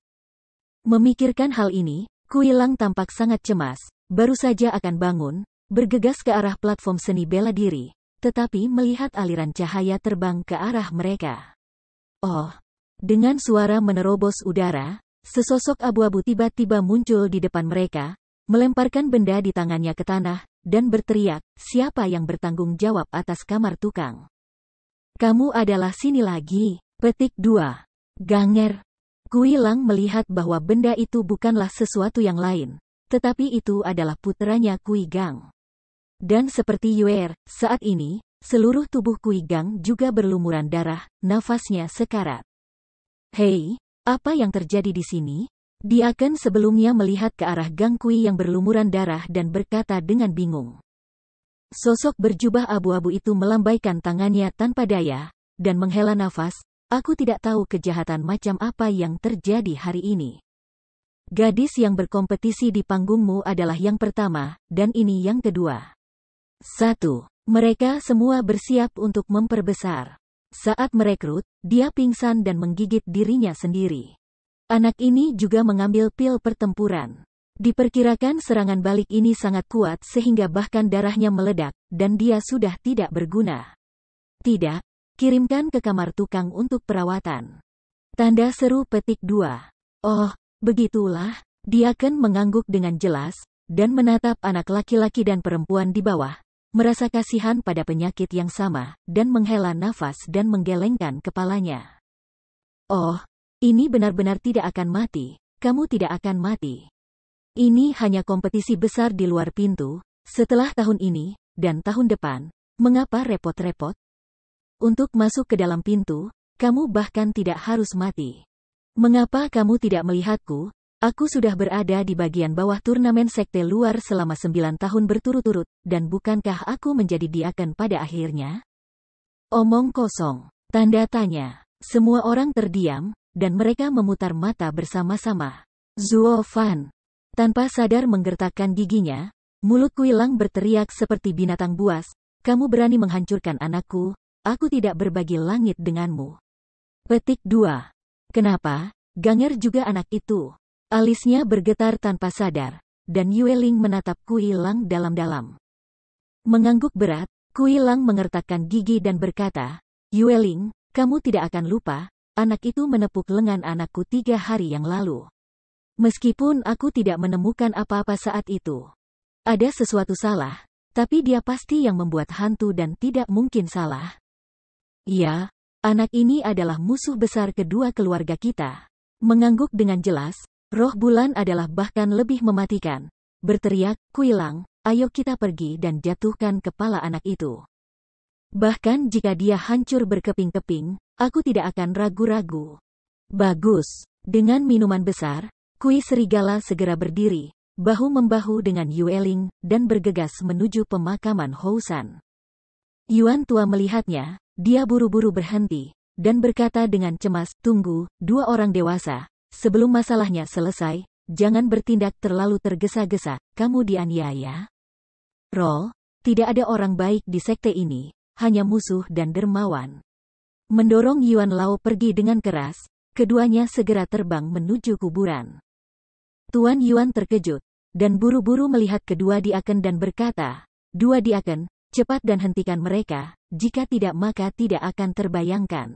Memikirkan hal ini, Kui Lang tampak sangat cemas, baru saja akan bangun, bergegas ke arah platform seni bela diri, tetapi melihat aliran cahaya terbang ke arah mereka. Oh, dengan suara menerobos udara, sesosok abu-abu tiba-tiba muncul di depan mereka, melemparkan benda di tangannya ke tanah, dan berteriak, siapa yang bertanggung jawab atas kamar tukang? Kamu adalah sini lagi. Petik 2. Ganger. Kuilang melihat bahwa benda itu bukanlah sesuatu yang lain, tetapi itu adalah putranya Kui Gang. Dan seperti Yuer, saat ini, seluruh tubuh Kui Gang juga berlumuran darah, nafasnya sekarat. Hei, apa yang terjadi di sini? Dia akan sebelumnya melihat ke arah Gang Kui yang berlumuran darah dan berkata dengan bingung. Sosok berjubah abu-abu itu melambaikan tangannya tanpa daya, dan menghela nafas, aku tidak tahu kejahatan macam apa yang terjadi hari ini. Gadis yang berkompetisi di panggungmu adalah yang pertama, dan ini yang kedua. 1. Mereka semua bersiap untuk memperbesar. Saat merekrut, dia pingsan dan menggigit dirinya sendiri. Anak ini juga mengambil pil pertempuran. Diperkirakan serangan balik ini sangat kuat sehingga bahkan darahnya meledak, dan dia sudah tidak berguna. Tidak, kirimkan ke kamar tukang untuk perawatan. Tanda seru petik dua. Oh, begitulah, dia akan mengangguk dengan jelas, dan menatap anak laki-laki dan perempuan di bawah, merasa kasihan pada penyakit yang sama, dan menghela nafas dan menggelengkan kepalanya. Oh, ini benar-benar tidak akan mati, kamu tidak akan mati. Ini hanya kompetisi besar di luar pintu, setelah tahun ini, dan tahun depan, mengapa repot-repot? Untuk masuk ke dalam pintu, kamu bahkan tidak harus mati. Mengapa kamu tidak melihatku, Aku sudah berada di bagian bawah turnamen sekte luar selama sembilan tahun berturut-turut, dan bukankah aku menjadi diaken pada akhirnya? Omong kosong. Tanda tanya. Semua orang terdiam, dan mereka memutar mata bersama-sama. Zuo Fan. Tanpa sadar menggertakkan giginya, mulut Kuilang berteriak seperti binatang buas, kamu berani menghancurkan anakku, aku tidak berbagi langit denganmu. Petik 2. Kenapa, Ganger juga anak itu? Alisnya bergetar tanpa sadar, dan Yueling menatap Kui Lang dalam-dalam. Mengangguk berat, Kui Lang mengertakkan gigi dan berkata, Yueling, kamu tidak akan lupa, anak itu menepuk lengan anakku tiga hari yang lalu. Meskipun aku tidak menemukan apa-apa saat itu. Ada sesuatu salah, tapi dia pasti yang membuat hantu dan tidak mungkin salah. Ya, anak ini adalah musuh besar kedua keluarga kita. Mengangguk dengan jelas, Roh bulan adalah bahkan lebih mematikan. Berteriak, Kuilang, ayo kita pergi dan jatuhkan kepala anak itu. Bahkan jika dia hancur berkeping-keping, aku tidak akan ragu-ragu. Bagus. Dengan minuman besar, Kui Serigala segera berdiri, bahu-membahu dengan Yueling, dan bergegas menuju pemakaman Housan. Yuan Tua melihatnya, dia buru-buru berhenti, dan berkata dengan cemas, Tunggu, dua orang dewasa, Sebelum masalahnya selesai, jangan bertindak terlalu tergesa-gesa, kamu dianiaya. Rol, tidak ada orang baik di sekte ini, hanya musuh dan dermawan. Mendorong Yuan Lao pergi dengan keras, keduanya segera terbang menuju kuburan. Tuan Yuan terkejut, dan buru-buru melihat kedua diaken dan berkata, Dua diaken, cepat dan hentikan mereka, jika tidak maka tidak akan terbayangkan.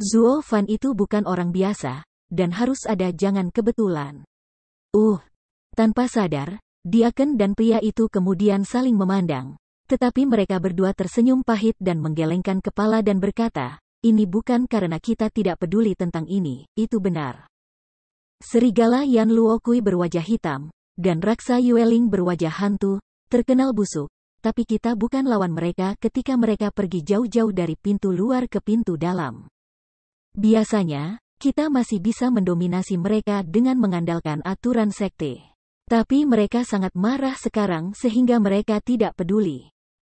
Zuo Fan itu bukan orang biasa, dan harus ada jangan kebetulan. Uh, tanpa sadar, Diaken dan pria itu kemudian saling memandang. Tetapi mereka berdua tersenyum pahit dan menggelengkan kepala dan berkata, ini bukan karena kita tidak peduli tentang ini, itu benar. Serigala Yan Luokui berwajah hitam, dan Raksa Yueling berwajah hantu, terkenal busuk, tapi kita bukan lawan mereka ketika mereka pergi jauh-jauh dari pintu luar ke pintu dalam. Biasanya, kita masih bisa mendominasi mereka dengan mengandalkan aturan sekte. Tapi mereka sangat marah sekarang sehingga mereka tidak peduli.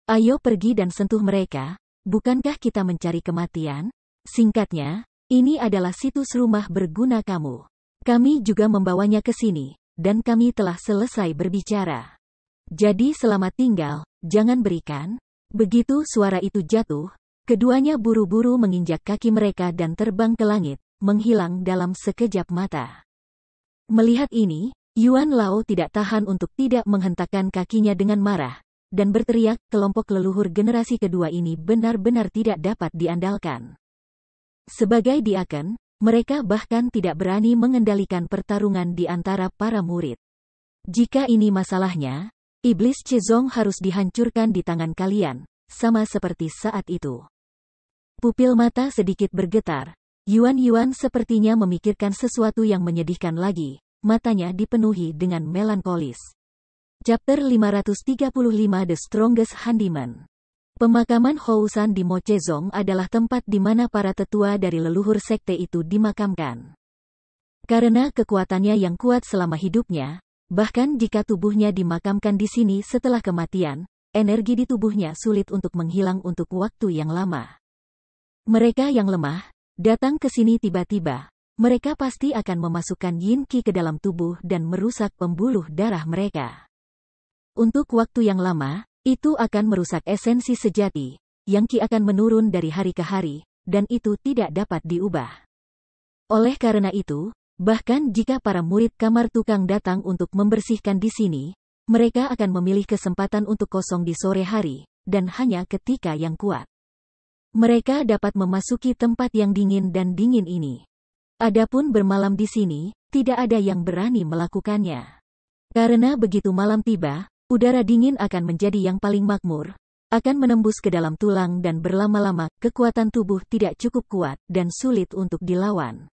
Ayo pergi dan sentuh mereka, bukankah kita mencari kematian? Singkatnya, ini adalah situs rumah berguna kamu. Kami juga membawanya ke sini, dan kami telah selesai berbicara. Jadi selamat tinggal, jangan berikan. Begitu suara itu jatuh, keduanya buru-buru menginjak kaki mereka dan terbang ke langit, menghilang dalam sekejap mata. Melihat ini, Yuan Lao tidak tahan untuk tidak menghentakkan kakinya dengan marah, dan berteriak, kelompok leluhur generasi kedua ini benar-benar tidak dapat diandalkan. Sebagai diaken, mereka bahkan tidak berani mengendalikan pertarungan di antara para murid. Jika ini masalahnya, iblis Cezong harus dihancurkan di tangan kalian, sama seperti saat itu. Pupil mata sedikit bergetar, Yuan Yuan sepertinya memikirkan sesuatu yang menyedihkan lagi, matanya dipenuhi dengan melankolis. Chapter 535 The Strongest Handyman Pemakaman Housan di Mochezong adalah tempat di mana para tetua dari leluhur sekte itu dimakamkan. Karena kekuatannya yang kuat selama hidupnya, bahkan jika tubuhnya dimakamkan di sini setelah kematian, energi di tubuhnya sulit untuk menghilang untuk waktu yang lama. Mereka yang lemah, datang ke sini tiba-tiba, mereka pasti akan memasukkan yin Qi ke dalam tubuh dan merusak pembuluh darah mereka. Untuk waktu yang lama, itu akan merusak esensi sejati, yang Qi akan menurun dari hari ke hari, dan itu tidak dapat diubah. Oleh karena itu, bahkan jika para murid kamar tukang datang untuk membersihkan di sini, mereka akan memilih kesempatan untuk kosong di sore hari, dan hanya ketika yang kuat mereka dapat memasuki tempat yang dingin dan dingin ini. Adapun bermalam di sini, tidak ada yang berani melakukannya. Karena begitu malam tiba, udara dingin akan menjadi yang paling makmur, akan menembus ke dalam tulang dan berlama-lama kekuatan tubuh tidak cukup kuat dan sulit untuk dilawan.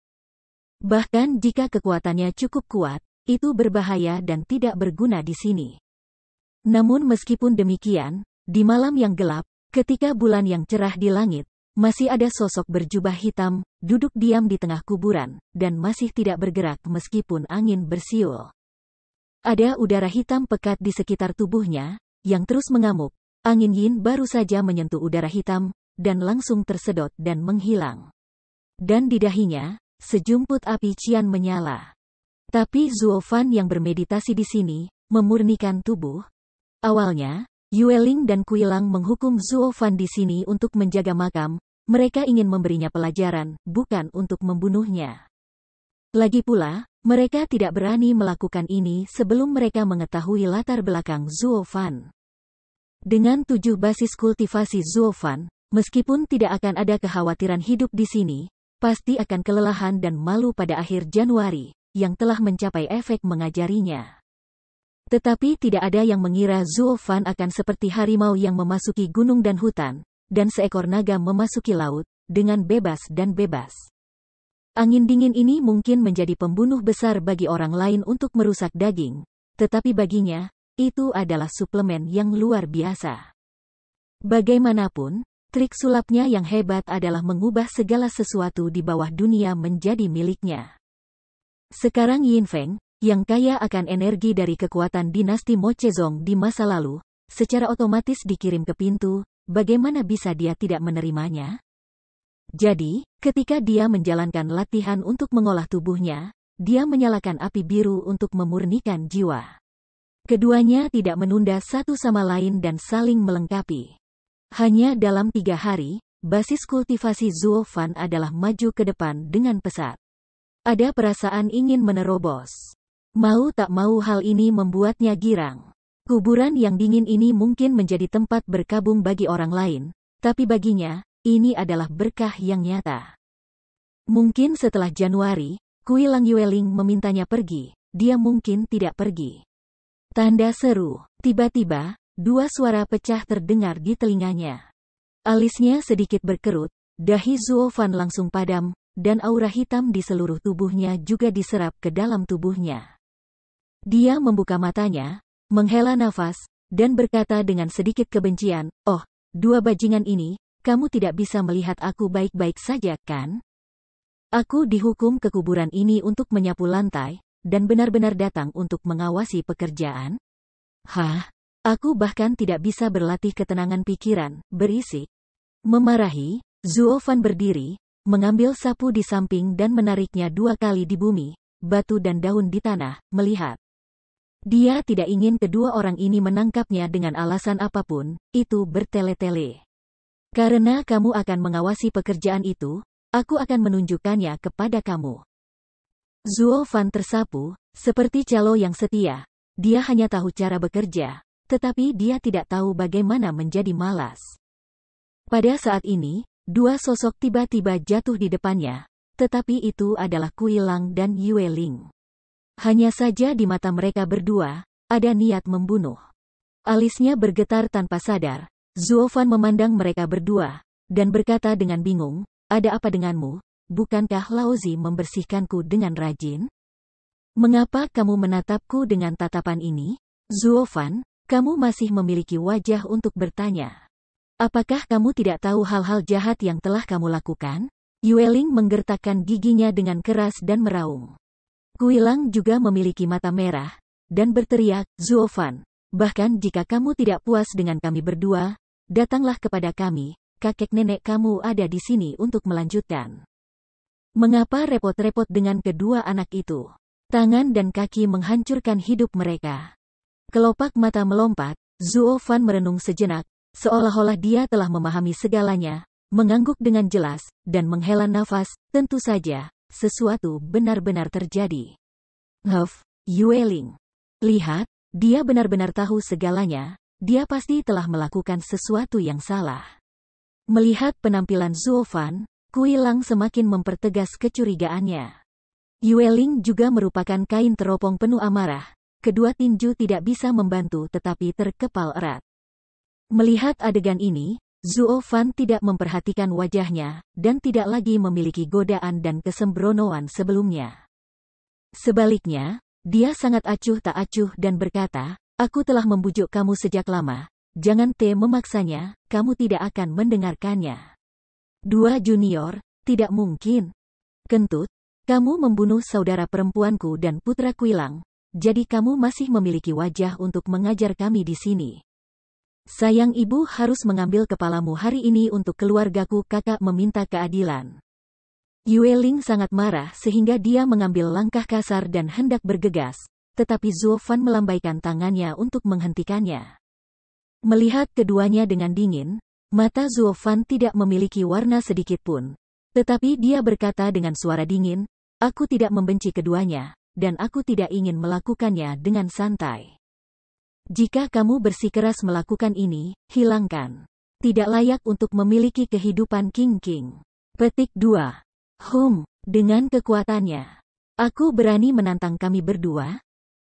Bahkan jika kekuatannya cukup kuat, itu berbahaya dan tidak berguna di sini. Namun meskipun demikian, di malam yang gelap, Ketika bulan yang cerah di langit, masih ada sosok berjubah hitam, duduk diam di tengah kuburan, dan masih tidak bergerak meskipun angin bersiul. Ada udara hitam pekat di sekitar tubuhnya, yang terus mengamuk. Angin yin baru saja menyentuh udara hitam, dan langsung tersedot dan menghilang. Dan di dahinya, sejumput api cian menyala. Tapi Fan yang bermeditasi di sini, memurnikan tubuh. Awalnya, Yueling dan Kuilang menghukum Zuo Fan di sini untuk menjaga makam, mereka ingin memberinya pelajaran, bukan untuk membunuhnya. Lagi pula, mereka tidak berani melakukan ini sebelum mereka mengetahui latar belakang Zuo Fan. Dengan tujuh basis kultivasi Zuo Fan, meskipun tidak akan ada kekhawatiran hidup di sini, pasti akan kelelahan dan malu pada akhir Januari, yang telah mencapai efek mengajarinya. Tetapi tidak ada yang mengira Zuo Fan akan seperti harimau yang memasuki gunung dan hutan, dan seekor naga memasuki laut, dengan bebas dan bebas. Angin dingin ini mungkin menjadi pembunuh besar bagi orang lain untuk merusak daging, tetapi baginya, itu adalah suplemen yang luar biasa. Bagaimanapun, trik sulapnya yang hebat adalah mengubah segala sesuatu di bawah dunia menjadi miliknya. Sekarang Yin Feng, yang kaya akan energi dari kekuatan dinasti Mochezong di masa lalu, secara otomatis dikirim ke pintu, bagaimana bisa dia tidak menerimanya? Jadi, ketika dia menjalankan latihan untuk mengolah tubuhnya, dia menyalakan api biru untuk memurnikan jiwa. Keduanya tidak menunda satu sama lain dan saling melengkapi. Hanya dalam tiga hari, basis kultivasi Zuo Fan adalah maju ke depan dengan pesat. Ada perasaan ingin menerobos. Mau tak mau hal ini membuatnya girang. Kuburan yang dingin ini mungkin menjadi tempat berkabung bagi orang lain, tapi baginya, ini adalah berkah yang nyata. Mungkin setelah Januari, Kui Lang Yueling memintanya pergi, dia mungkin tidak pergi. Tanda seru, tiba-tiba, dua suara pecah terdengar di telinganya. Alisnya sedikit berkerut, dahi Zuo Fan langsung padam, dan aura hitam di seluruh tubuhnya juga diserap ke dalam tubuhnya. Dia membuka matanya, menghela nafas, dan berkata dengan sedikit kebencian, Oh, dua bajingan ini, kamu tidak bisa melihat aku baik-baik saja, kan? Aku dihukum ke kuburan ini untuk menyapu lantai, dan benar-benar datang untuk mengawasi pekerjaan? Hah? Aku bahkan tidak bisa berlatih ketenangan pikiran, berisik. Memarahi, Zuofan berdiri, mengambil sapu di samping dan menariknya dua kali di bumi, batu dan daun di tanah, melihat. Dia tidak ingin kedua orang ini menangkapnya dengan alasan apapun, itu bertele-tele. Karena kamu akan mengawasi pekerjaan itu, aku akan menunjukkannya kepada kamu. Zuo Fan tersapu, seperti calo yang setia. Dia hanya tahu cara bekerja, tetapi dia tidak tahu bagaimana menjadi malas. Pada saat ini, dua sosok tiba-tiba jatuh di depannya, tetapi itu adalah Kui Lang dan Yue Ling. Hanya saja di mata mereka berdua, ada niat membunuh. Alisnya bergetar tanpa sadar. Zuofan memandang mereka berdua, dan berkata dengan bingung, ada apa denganmu? Bukankah Laozi membersihkanku dengan rajin? Mengapa kamu menatapku dengan tatapan ini? Zuofan, kamu masih memiliki wajah untuk bertanya. Apakah kamu tidak tahu hal-hal jahat yang telah kamu lakukan? Yueling menggertakkan giginya dengan keras dan meraung. Kuilang juga memiliki mata merah, dan berteriak, Zuofan, bahkan jika kamu tidak puas dengan kami berdua, datanglah kepada kami, kakek nenek kamu ada di sini untuk melanjutkan. Mengapa repot-repot dengan kedua anak itu? Tangan dan kaki menghancurkan hidup mereka. Kelopak mata melompat, Zuofan merenung sejenak, seolah-olah dia telah memahami segalanya, mengangguk dengan jelas, dan menghela nafas, tentu saja, sesuatu benar-benar terjadi. Huff, Yueling. Lihat, dia benar-benar tahu segalanya, dia pasti telah melakukan sesuatu yang salah. Melihat penampilan Kui Kuilang semakin mempertegas kecurigaannya. Yueling juga merupakan kain teropong penuh amarah, kedua tinju tidak bisa membantu tetapi terkepal erat. Melihat adegan ini, Zuo Fan tidak memperhatikan wajahnya, dan tidak lagi memiliki godaan dan kesembronoan sebelumnya. Sebaliknya, dia sangat acuh tak acuh dan berkata, Aku telah membujuk kamu sejak lama, jangan T memaksanya, kamu tidak akan mendengarkannya. Dua junior, tidak mungkin. Kentut, kamu membunuh saudara perempuanku dan putra Kuilang, jadi kamu masih memiliki wajah untuk mengajar kami di sini. Sayang ibu harus mengambil kepalamu hari ini untuk keluargaku kakak meminta keadilan. Yueling sangat marah sehingga dia mengambil langkah kasar dan hendak bergegas, tetapi Fan melambaikan tangannya untuk menghentikannya. Melihat keduanya dengan dingin, mata Fan tidak memiliki warna sedikit pun. Tetapi dia berkata dengan suara dingin, aku tidak membenci keduanya, dan aku tidak ingin melakukannya dengan santai. Jika kamu bersikeras melakukan ini, hilangkan. Tidak layak untuk memiliki kehidupan King King. Petik 2. Hum, dengan kekuatannya. Aku berani menantang kami berdua.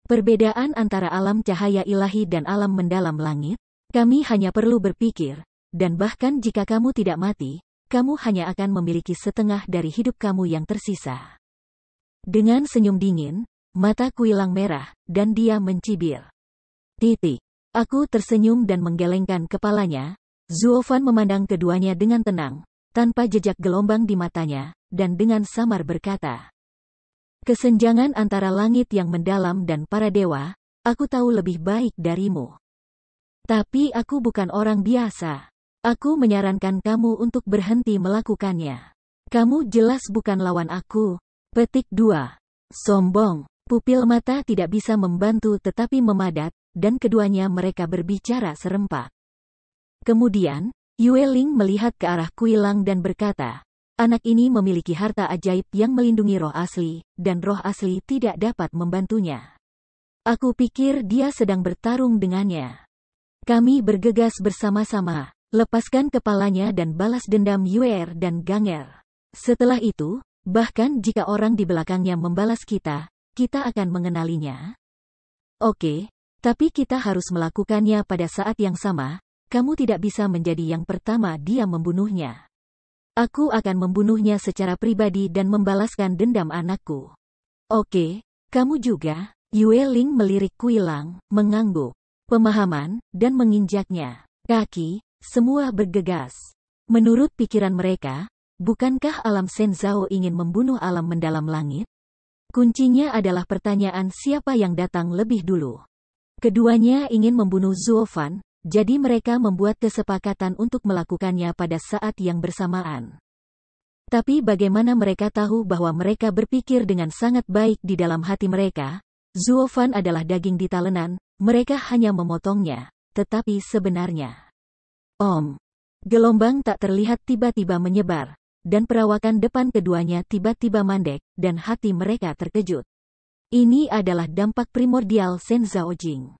Perbedaan antara alam cahaya ilahi dan alam mendalam langit, kami hanya perlu berpikir, dan bahkan jika kamu tidak mati, kamu hanya akan memiliki setengah dari hidup kamu yang tersisa. Dengan senyum dingin, mata kuilang merah, dan dia mencibir. Titik. Aku tersenyum dan menggelengkan kepalanya. Zuofan memandang keduanya dengan tenang, tanpa jejak gelombang di matanya, dan dengan samar berkata. Kesenjangan antara langit yang mendalam dan para dewa, aku tahu lebih baik darimu. Tapi aku bukan orang biasa. Aku menyarankan kamu untuk berhenti melakukannya. Kamu jelas bukan lawan aku. Petik 2. Sombong. Pupil mata tidak bisa membantu tetapi memadat, dan keduanya mereka berbicara serempak. Kemudian, Yue Ling melihat ke arah Kuilang dan berkata, anak ini memiliki harta ajaib yang melindungi roh asli, dan roh asli tidak dapat membantunya. Aku pikir dia sedang bertarung dengannya. Kami bergegas bersama-sama, lepaskan kepalanya dan balas dendam Yuer er dan Ganger. Setelah itu, bahkan jika orang di belakangnya membalas kita, kita akan mengenalinya. Oke, tapi kita harus melakukannya pada saat yang sama, kamu tidak bisa menjadi yang pertama dia membunuhnya. Aku akan membunuhnya secara pribadi dan membalaskan dendam anakku. Oke, kamu juga, Yue Ling melirik Kuilang, mengangguk, pemahaman, dan menginjaknya. Kaki, semua bergegas. Menurut pikiran mereka, bukankah alam Senzao ingin membunuh alam mendalam langit? Kuncinya adalah pertanyaan siapa yang datang lebih dulu. Keduanya ingin membunuh Zulfan, jadi mereka membuat kesepakatan untuk melakukannya pada saat yang bersamaan. Tapi bagaimana mereka tahu bahwa mereka berpikir dengan sangat baik di dalam hati mereka? Zuofan adalah daging di talenan, mereka hanya memotongnya, tetapi sebenarnya. Om. Gelombang tak terlihat tiba-tiba menyebar, dan perawakan depan keduanya tiba-tiba mandek, dan hati mereka terkejut. Ini adalah dampak primordial Senzao Jing.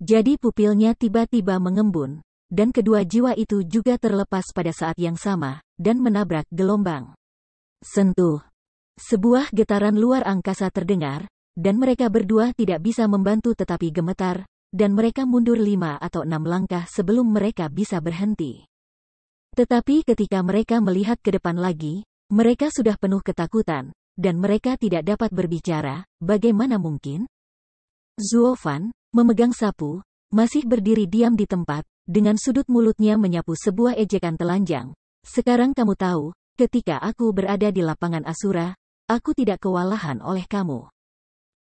Jadi pupilnya tiba-tiba mengembun, dan kedua jiwa itu juga terlepas pada saat yang sama, dan menabrak gelombang. Sentuh. Sebuah getaran luar angkasa terdengar, dan mereka berdua tidak bisa membantu tetapi gemetar, dan mereka mundur lima atau enam langkah sebelum mereka bisa berhenti. Tetapi ketika mereka melihat ke depan lagi, mereka sudah penuh ketakutan, dan mereka tidak dapat berbicara, bagaimana mungkin? Zuo Fan, memegang sapu, masih berdiri diam di tempat, dengan sudut mulutnya menyapu sebuah ejekan telanjang. Sekarang kamu tahu, ketika aku berada di lapangan Asura, aku tidak kewalahan oleh kamu.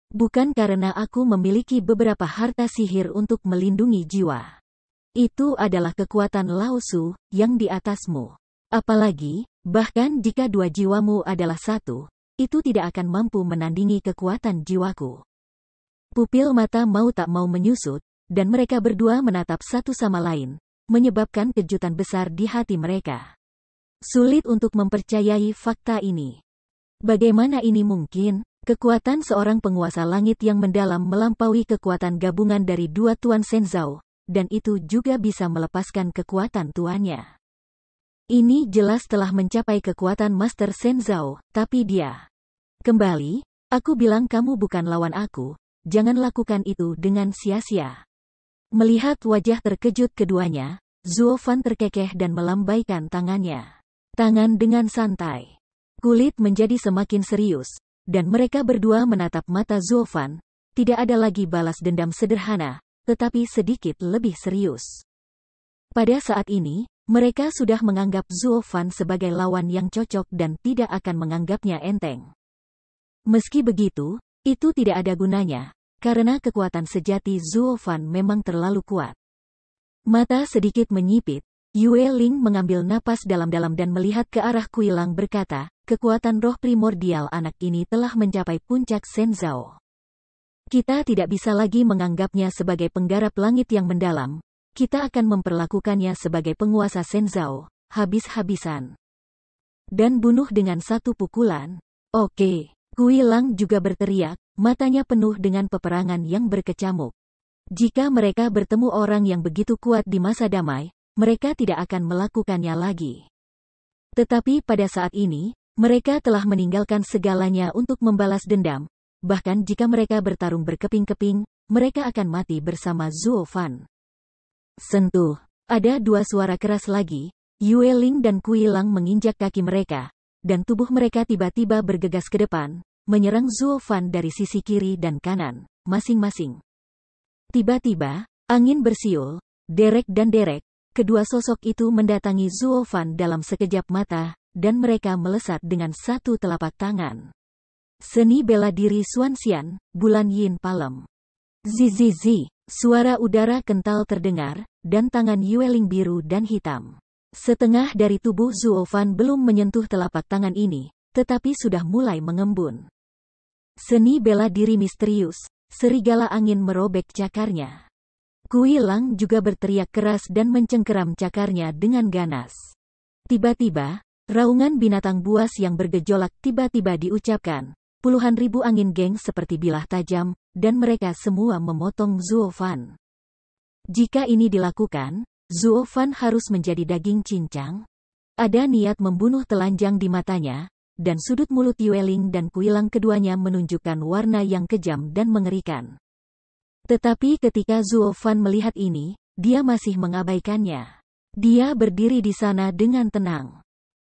Bukan karena aku memiliki beberapa harta sihir untuk melindungi jiwa. Itu adalah kekuatan Laosu, yang di atasmu. Apalagi, bahkan jika dua jiwamu adalah satu, itu tidak akan mampu menandingi kekuatan jiwaku. Pupil mata mau tak mau menyusut, dan mereka berdua menatap satu sama lain, menyebabkan kejutan besar di hati mereka. Sulit untuk mempercayai fakta ini. Bagaimana ini mungkin? Kekuatan seorang penguasa langit yang mendalam melampaui kekuatan gabungan dari dua tuan Senzao, dan itu juga bisa melepaskan kekuatan tuannya. Ini jelas telah mencapai kekuatan Master Senzao, tapi dia kembali, aku bilang kamu bukan lawan aku, jangan lakukan itu dengan sia-sia. Melihat wajah terkejut keduanya, Zuo Fan terkekeh dan melambaikan tangannya. Tangan dengan santai. Kulit menjadi semakin serius, dan mereka berdua menatap mata Zuo Fan. Tidak ada lagi balas dendam sederhana, tetapi sedikit lebih serius. Pada saat ini, mereka sudah menganggap Fan sebagai lawan yang cocok dan tidak akan menganggapnya enteng. Meski begitu, itu tidak ada gunanya, karena kekuatan sejati Fan memang terlalu kuat. Mata sedikit menyipit, Yue Ling mengambil napas dalam-dalam dan melihat ke arah Kuilang berkata, kekuatan roh primordial anak ini telah mencapai puncak Senzao. Kita tidak bisa lagi menganggapnya sebagai penggarap langit yang mendalam, kita akan memperlakukannya sebagai penguasa Senzao, habis-habisan. Dan bunuh dengan satu pukulan. Oke, Kui Lang juga berteriak, matanya penuh dengan peperangan yang berkecamuk. Jika mereka bertemu orang yang begitu kuat di masa damai, mereka tidak akan melakukannya lagi. Tetapi pada saat ini, mereka telah meninggalkan segalanya untuk membalas dendam, bahkan jika mereka bertarung berkeping-keping, mereka akan mati bersama Zuo Fan. Sentuh. Ada dua suara keras lagi. Yue Ling dan Kui Lang menginjak kaki mereka, dan tubuh mereka tiba-tiba bergegas ke depan, menyerang Zuo Fan dari sisi kiri dan kanan, masing-masing. Tiba-tiba, angin bersiul, derek dan derek, kedua sosok itu mendatangi Zuo Fan dalam sekejap mata, dan mereka melesat dengan satu telapak tangan. Seni bela diri Xuan Xian, Bulan Yin Palem. Zizizi. Suara udara kental terdengar, dan tangan Yueling biru dan hitam. Setengah dari tubuh Zuofan belum menyentuh telapak tangan ini, tetapi sudah mulai mengembun. Seni bela diri misterius, serigala angin merobek cakarnya. Kui Lang juga berteriak keras dan mencengkeram cakarnya dengan ganas. Tiba-tiba, raungan binatang buas yang bergejolak tiba-tiba diucapkan, Puluhan ribu angin geng seperti bilah tajam, dan mereka semua memotong Fan. Jika ini dilakukan, Fan harus menjadi daging cincang. Ada niat membunuh telanjang di matanya, dan sudut mulut Yueling dan Kuilang keduanya menunjukkan warna yang kejam dan mengerikan. Tetapi ketika Fan melihat ini, dia masih mengabaikannya. Dia berdiri di sana dengan tenang.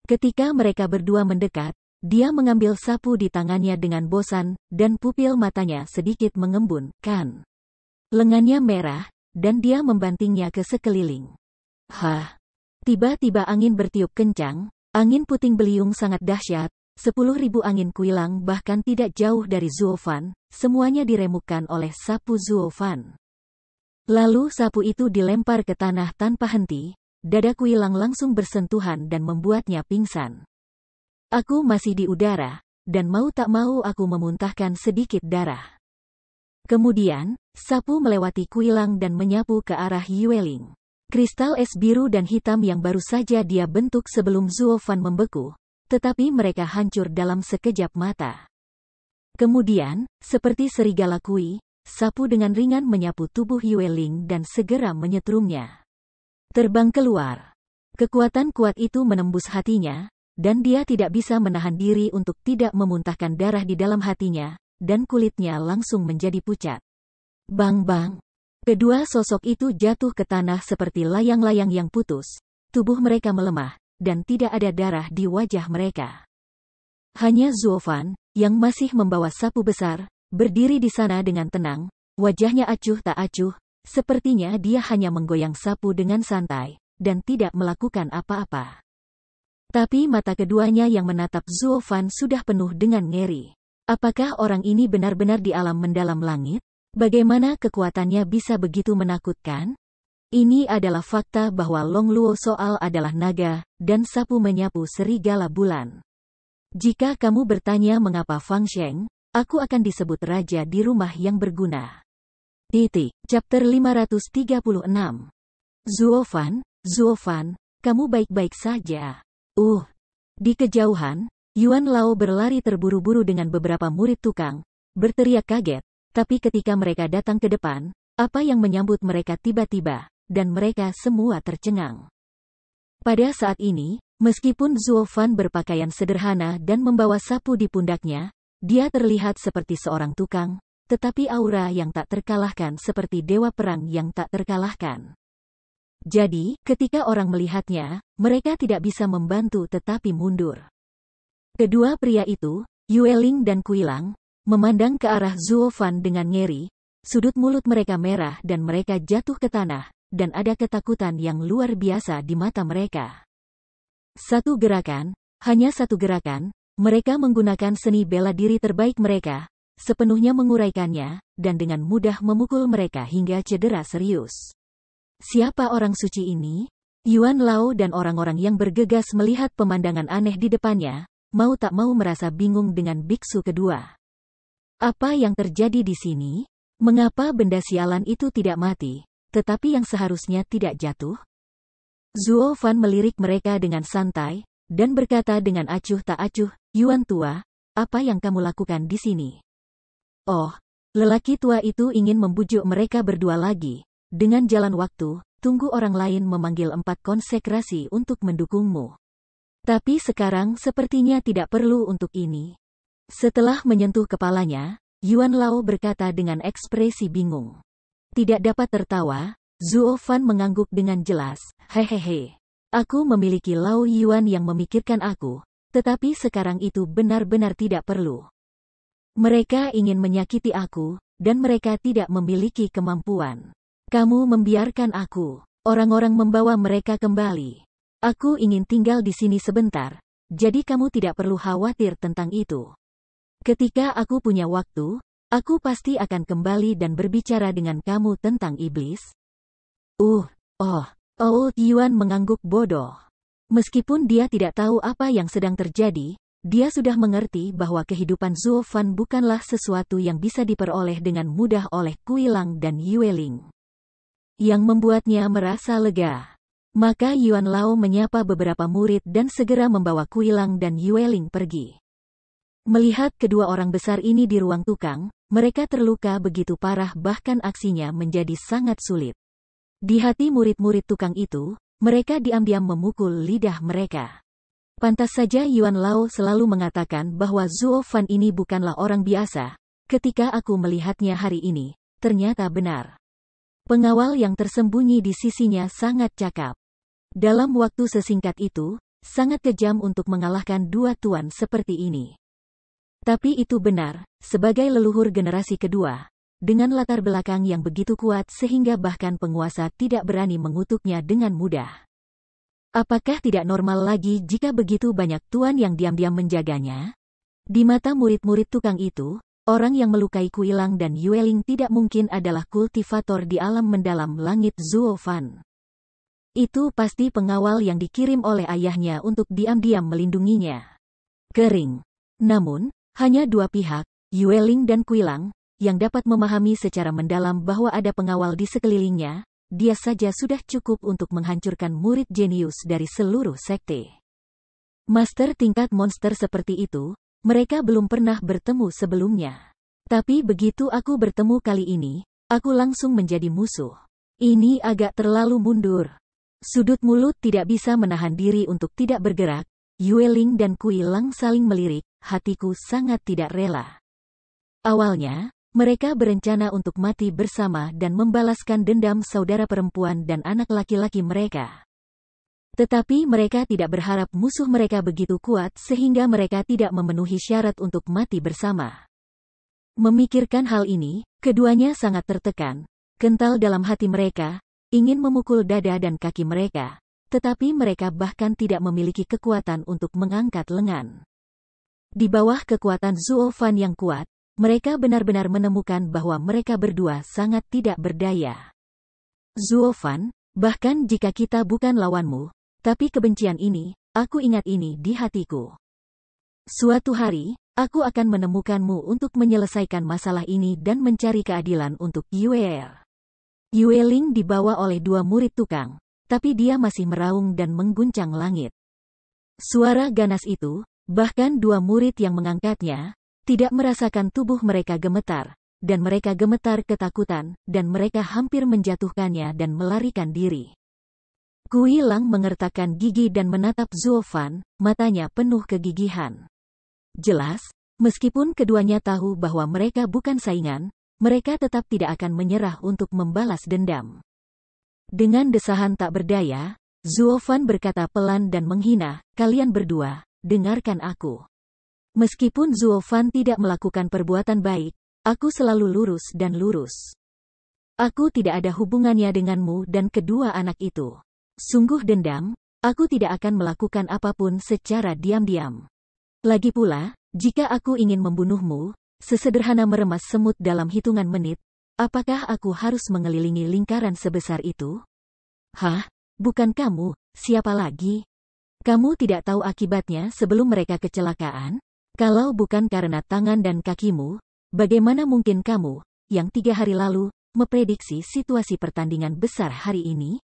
Ketika mereka berdua mendekat, dia mengambil sapu di tangannya dengan bosan, dan pupil matanya sedikit mengembun, kan. Lengannya merah, dan dia membantingnya ke sekeliling. Hah. Tiba-tiba angin bertiup kencang, angin puting beliung sangat dahsyat, Sepuluh ribu angin kuilang bahkan tidak jauh dari Zuofan, semuanya diremukkan oleh sapu Zuofan. Lalu sapu itu dilempar ke tanah tanpa henti, dada kuilang langsung bersentuhan dan membuatnya pingsan. Aku masih di udara, dan mau tak mau aku memuntahkan sedikit darah. Kemudian, sapu melewati kuilang dan menyapu ke arah Yueling. Kristal es biru dan hitam yang baru saja dia bentuk sebelum Zuofan membeku, tetapi mereka hancur dalam sekejap mata. Kemudian, seperti serigala kui, sapu dengan ringan menyapu tubuh Yueling dan segera menyetrumnya. Terbang keluar. Kekuatan kuat itu menembus hatinya, dan dia tidak bisa menahan diri untuk tidak memuntahkan darah di dalam hatinya, dan kulitnya langsung menjadi pucat. Bang-bang. Kedua sosok itu jatuh ke tanah seperti layang-layang yang putus. Tubuh mereka melemah, dan tidak ada darah di wajah mereka. Hanya Zuofan, yang masih membawa sapu besar, berdiri di sana dengan tenang, wajahnya acuh tak acuh, Sepertinya dia hanya menggoyang sapu dengan santai, dan tidak melakukan apa-apa. Tapi mata keduanya yang menatap Fan sudah penuh dengan ngeri. Apakah orang ini benar-benar di alam mendalam langit? Bagaimana kekuatannya bisa begitu menakutkan? Ini adalah fakta bahwa Long Luo Soal adalah naga, dan sapu menyapu serigala bulan. Jika kamu bertanya mengapa Fang Sheng, aku akan disebut raja di rumah yang berguna. Titik, chapter 536. Zuofan, Zuofan, kamu baik-baik saja. Uh! Di kejauhan, Yuan Lao berlari terburu-buru dengan beberapa murid tukang, berteriak kaget, tapi ketika mereka datang ke depan, apa yang menyambut mereka tiba-tiba, dan mereka semua tercengang. Pada saat ini, meskipun Zuo Fan berpakaian sederhana dan membawa sapu di pundaknya, dia terlihat seperti seorang tukang, tetapi aura yang tak terkalahkan seperti dewa perang yang tak terkalahkan. Jadi, ketika orang melihatnya, mereka tidak bisa membantu tetapi mundur. Kedua pria itu, Yueling dan Kuilang, memandang ke arah Fan dengan ngeri, sudut mulut mereka merah dan mereka jatuh ke tanah, dan ada ketakutan yang luar biasa di mata mereka. Satu gerakan, hanya satu gerakan, mereka menggunakan seni bela diri terbaik mereka, sepenuhnya menguraikannya, dan dengan mudah memukul mereka hingga cedera serius. Siapa orang suci ini? Yuan Lao dan orang-orang yang bergegas melihat pemandangan aneh di depannya, mau tak mau merasa bingung dengan biksu kedua. Apa yang terjadi di sini? Mengapa benda sialan itu tidak mati, tetapi yang seharusnya tidak jatuh? Zuo Fan melirik mereka dengan santai, dan berkata dengan acuh tak acuh, Yuan tua, apa yang kamu lakukan di sini? Oh, lelaki tua itu ingin membujuk mereka berdua lagi, dengan jalan waktu, tunggu orang lain memanggil empat konsekrasi untuk mendukungmu. Tapi sekarang sepertinya tidak perlu untuk ini. Setelah menyentuh kepalanya, Yuan Lao berkata dengan ekspresi bingung. Tidak dapat tertawa, Zuo Fan mengangguk dengan jelas, hehehe. Aku memiliki Lao Yuan yang memikirkan aku, tetapi sekarang itu benar-benar tidak perlu. Mereka ingin menyakiti aku, dan mereka tidak memiliki kemampuan. Kamu membiarkan aku. Orang-orang membawa mereka kembali. Aku ingin tinggal di sini sebentar, jadi kamu tidak perlu khawatir tentang itu. Ketika aku punya waktu, aku pasti akan kembali dan berbicara dengan kamu tentang iblis. Uh, oh, Oh Yuan mengangguk bodoh. Meskipun dia tidak tahu apa yang sedang terjadi, dia sudah mengerti bahwa kehidupan Zuo Fan bukanlah sesuatu yang bisa diperoleh dengan mudah oleh Kuilang dan Yue Ling yang membuatnya merasa lega. Maka Yuan Lao menyapa beberapa murid dan segera membawa Kuilang dan Yue Ling pergi. Melihat kedua orang besar ini di ruang tukang, mereka terluka begitu parah bahkan aksinya menjadi sangat sulit. Di hati murid-murid tukang itu, mereka diam-diam memukul lidah mereka. Pantas saja Yuan Lao selalu mengatakan bahwa Zuo Fan ini bukanlah orang biasa. Ketika aku melihatnya hari ini, ternyata benar. Pengawal yang tersembunyi di sisinya sangat cakap. Dalam waktu sesingkat itu, sangat kejam untuk mengalahkan dua tuan seperti ini. Tapi itu benar, sebagai leluhur generasi kedua, dengan latar belakang yang begitu kuat sehingga bahkan penguasa tidak berani mengutuknya dengan mudah. Apakah tidak normal lagi jika begitu banyak tuan yang diam-diam menjaganya? Di mata murid-murid tukang itu, Orang yang melukai Kuilang dan Yueling tidak mungkin adalah kultivator di alam mendalam langit Zuofan. Itu pasti pengawal yang dikirim oleh ayahnya untuk diam-diam melindunginya. Kering. Namun, hanya dua pihak, Yueling dan Kuilang, yang dapat memahami secara mendalam bahwa ada pengawal di sekelilingnya, dia saja sudah cukup untuk menghancurkan murid jenius dari seluruh sekte. Master tingkat monster seperti itu, mereka belum pernah bertemu sebelumnya. Tapi begitu aku bertemu kali ini, aku langsung menjadi musuh. Ini agak terlalu mundur. Sudut mulut tidak bisa menahan diri untuk tidak bergerak. Yue Ling dan Lang saling melirik, hatiku sangat tidak rela. Awalnya, mereka berencana untuk mati bersama dan membalaskan dendam saudara perempuan dan anak laki-laki mereka. Tetapi mereka tidak berharap musuh mereka begitu kuat sehingga mereka tidak memenuhi syarat untuk mati bersama. Memikirkan hal ini, keduanya sangat tertekan, kental dalam hati mereka, ingin memukul dada dan kaki mereka, tetapi mereka bahkan tidak memiliki kekuatan untuk mengangkat lengan. Di bawah kekuatan Zuofan yang kuat, mereka benar-benar menemukan bahwa mereka berdua sangat tidak berdaya. Zuofan, bahkan jika kita bukan lawanmu, tapi kebencian ini, aku ingat ini di hatiku. Suatu hari, aku akan menemukanmu untuk menyelesaikan masalah ini dan mencari keadilan untuk Yueer. Yueling dibawa oleh dua murid tukang, tapi dia masih meraung dan mengguncang langit. Suara ganas itu, bahkan dua murid yang mengangkatnya, tidak merasakan tubuh mereka gemetar, dan mereka gemetar ketakutan, dan mereka hampir menjatuhkannya dan melarikan diri. Kui Lang mengertakkan gigi dan menatap Zulfan, matanya penuh kegigihan. Jelas, meskipun keduanya tahu bahwa mereka bukan saingan, mereka tetap tidak akan menyerah untuk membalas dendam. Dengan desahan tak berdaya, Zulfan berkata pelan dan menghina, kalian berdua, dengarkan aku. Meskipun Zulfan tidak melakukan perbuatan baik, aku selalu lurus dan lurus. Aku tidak ada hubungannya denganmu dan kedua anak itu. Sungguh dendam, aku tidak akan melakukan apapun secara diam-diam. Lagi pula, jika aku ingin membunuhmu, sesederhana meremas semut dalam hitungan menit, apakah aku harus mengelilingi lingkaran sebesar itu? Hah? Bukan kamu, siapa lagi? Kamu tidak tahu akibatnya sebelum mereka kecelakaan? Kalau bukan karena tangan dan kakimu, bagaimana mungkin kamu, yang tiga hari lalu, memprediksi situasi pertandingan besar hari ini?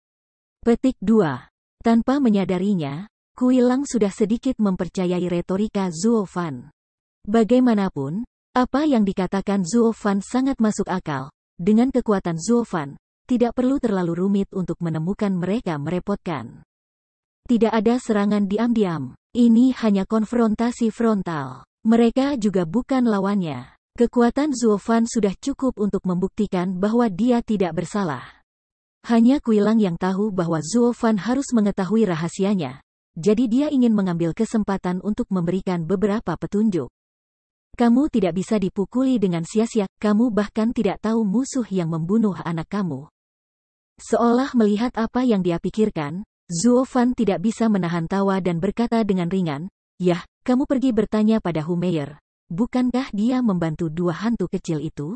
Petik 2. Tanpa menyadarinya, Kuilang sudah sedikit mempercayai retorika Zuo Fan. Bagaimanapun, apa yang dikatakan Zuo Fan sangat masuk akal. Dengan kekuatan Zuo Fan, tidak perlu terlalu rumit untuk menemukan mereka merepotkan. Tidak ada serangan diam-diam. Ini hanya konfrontasi frontal. Mereka juga bukan lawannya. Kekuatan Zuo Fan sudah cukup untuk membuktikan bahwa dia tidak bersalah. Hanya Kuilang yang tahu bahwa Fan harus mengetahui rahasianya, jadi dia ingin mengambil kesempatan untuk memberikan beberapa petunjuk. Kamu tidak bisa dipukuli dengan sia-sia, kamu bahkan tidak tahu musuh yang membunuh anak kamu. Seolah melihat apa yang dia pikirkan, Fan tidak bisa menahan tawa dan berkata dengan ringan, Yah, kamu pergi bertanya pada Humeyer. Bukankah dia membantu dua hantu kecil itu?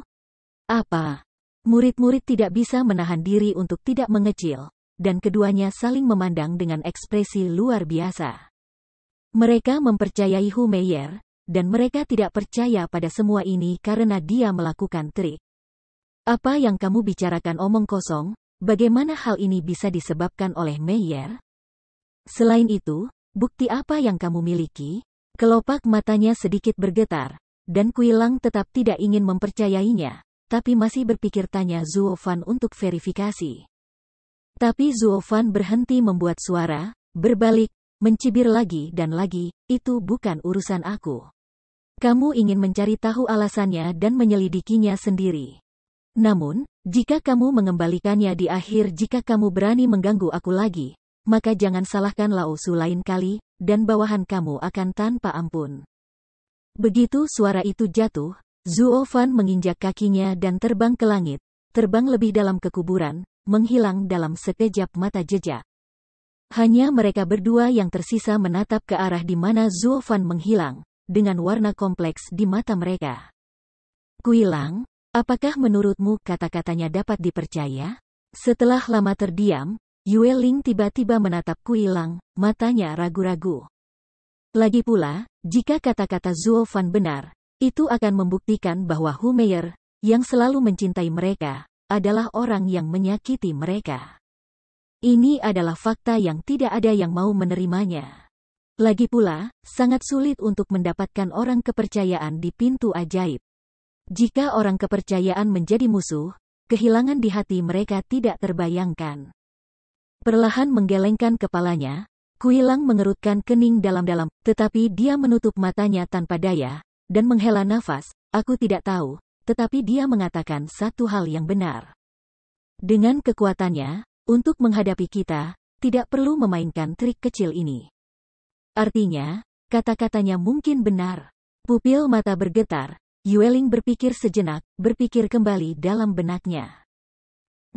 Apa? Murid-murid tidak bisa menahan diri untuk tidak mengecil, dan keduanya saling memandang dengan ekspresi luar biasa. Mereka mempercayai Hu Meier, dan mereka tidak percaya pada semua ini karena dia melakukan trik. Apa yang kamu bicarakan omong kosong, bagaimana hal ini bisa disebabkan oleh Meyer? Selain itu, bukti apa yang kamu miliki? Kelopak matanya sedikit bergetar, dan Kuilang tetap tidak ingin mempercayainya tapi masih berpikir tanya Zuo Fan untuk verifikasi. Tapi Zuo Fan berhenti membuat suara, berbalik, mencibir lagi dan lagi, itu bukan urusan aku. Kamu ingin mencari tahu alasannya dan menyelidikinya sendiri. Namun, jika kamu mengembalikannya di akhir jika kamu berani mengganggu aku lagi, maka jangan salahkan Lausu lain kali, dan bawahan kamu akan tanpa ampun. Begitu suara itu jatuh, Zuo Fan menginjak kakinya dan terbang ke langit, terbang lebih dalam ke kuburan, menghilang dalam sekejap mata jejak. Hanya mereka berdua yang tersisa menatap ke arah di mana Zuo Fan menghilang, dengan warna kompleks di mata mereka. Kuilang, apakah menurutmu kata-katanya dapat dipercaya? Setelah lama terdiam, Yue Ling tiba-tiba menatap Kuilang, matanya ragu-ragu. Lagi pula, jika kata-kata Zuo Fan benar, itu akan membuktikan bahwa Humeyer, yang selalu mencintai mereka, adalah orang yang menyakiti mereka. Ini adalah fakta yang tidak ada yang mau menerimanya. Lagi pula, sangat sulit untuk mendapatkan orang kepercayaan di pintu ajaib. Jika orang kepercayaan menjadi musuh, kehilangan di hati mereka tidak terbayangkan. Perlahan menggelengkan kepalanya, Kuilang mengerutkan kening dalam-dalam, tetapi dia menutup matanya tanpa daya, dan menghela nafas, aku tidak tahu, tetapi dia mengatakan satu hal yang benar. Dengan kekuatannya, untuk menghadapi kita, tidak perlu memainkan trik kecil ini. Artinya, kata-katanya mungkin benar. Pupil mata bergetar, Yueling berpikir sejenak, berpikir kembali dalam benaknya.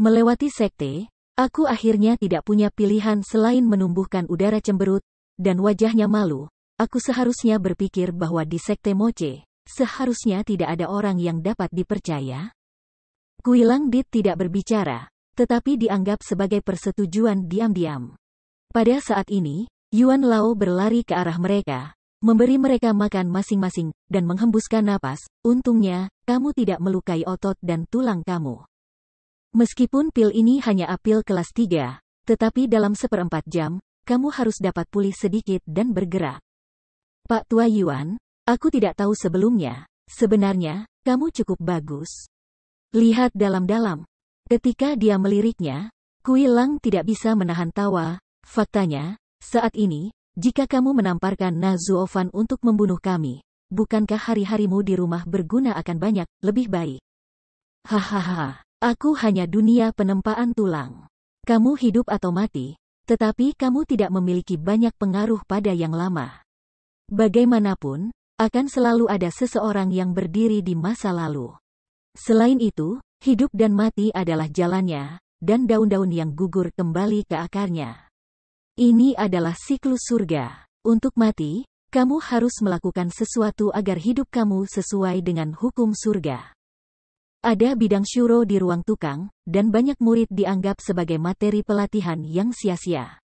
Melewati sekte, aku akhirnya tidak punya pilihan selain menumbuhkan udara cemberut, dan wajahnya malu, Aku seharusnya berpikir bahwa di sekte Moche, seharusnya tidak ada orang yang dapat dipercaya. Kuilang Dit tidak berbicara, tetapi dianggap sebagai persetujuan diam-diam. Pada saat ini, Yuan Lao berlari ke arah mereka, memberi mereka makan masing-masing, dan menghembuskan napas. Untungnya, kamu tidak melukai otot dan tulang kamu. Meskipun pil ini hanya apil kelas 3, tetapi dalam seperempat jam, kamu harus dapat pulih sedikit dan bergerak. Pak Tua Yuan, aku tidak tahu sebelumnya. Sebenarnya, kamu cukup bagus. Lihat dalam-dalam. Ketika dia meliriknya, Kui Lang tidak bisa menahan tawa. Faktanya, saat ini, jika kamu menamparkan Nazuofan untuk membunuh kami, bukankah hari-harimu di rumah berguna akan banyak, lebih baik? Hahaha, aku hanya dunia penempaan tulang. Kamu hidup atau mati, tetapi kamu tidak memiliki banyak pengaruh pada yang lama. Bagaimanapun, akan selalu ada seseorang yang berdiri di masa lalu. Selain itu, hidup dan mati adalah jalannya, dan daun-daun yang gugur kembali ke akarnya. Ini adalah siklus surga. Untuk mati, kamu harus melakukan sesuatu agar hidup kamu sesuai dengan hukum surga. Ada bidang syuro di ruang tukang, dan banyak murid dianggap sebagai materi pelatihan yang sia-sia.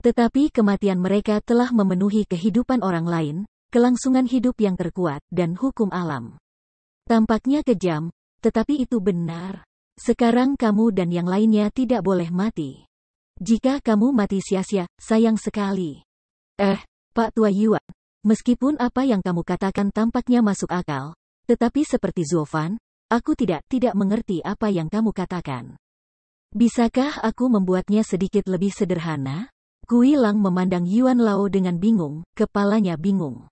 Tetapi kematian mereka telah memenuhi kehidupan orang lain, kelangsungan hidup yang terkuat, dan hukum alam. Tampaknya kejam, tetapi itu benar. Sekarang kamu dan yang lainnya tidak boleh mati. Jika kamu mati sia-sia, sayang sekali. Eh, Pak Tua Yuan, meskipun apa yang kamu katakan tampaknya masuk akal, tetapi seperti Zofan, aku tidak tidak mengerti apa yang kamu katakan. Bisakah aku membuatnya sedikit lebih sederhana? Gui Lang memandang Yuan Lao dengan bingung, kepalanya bingung.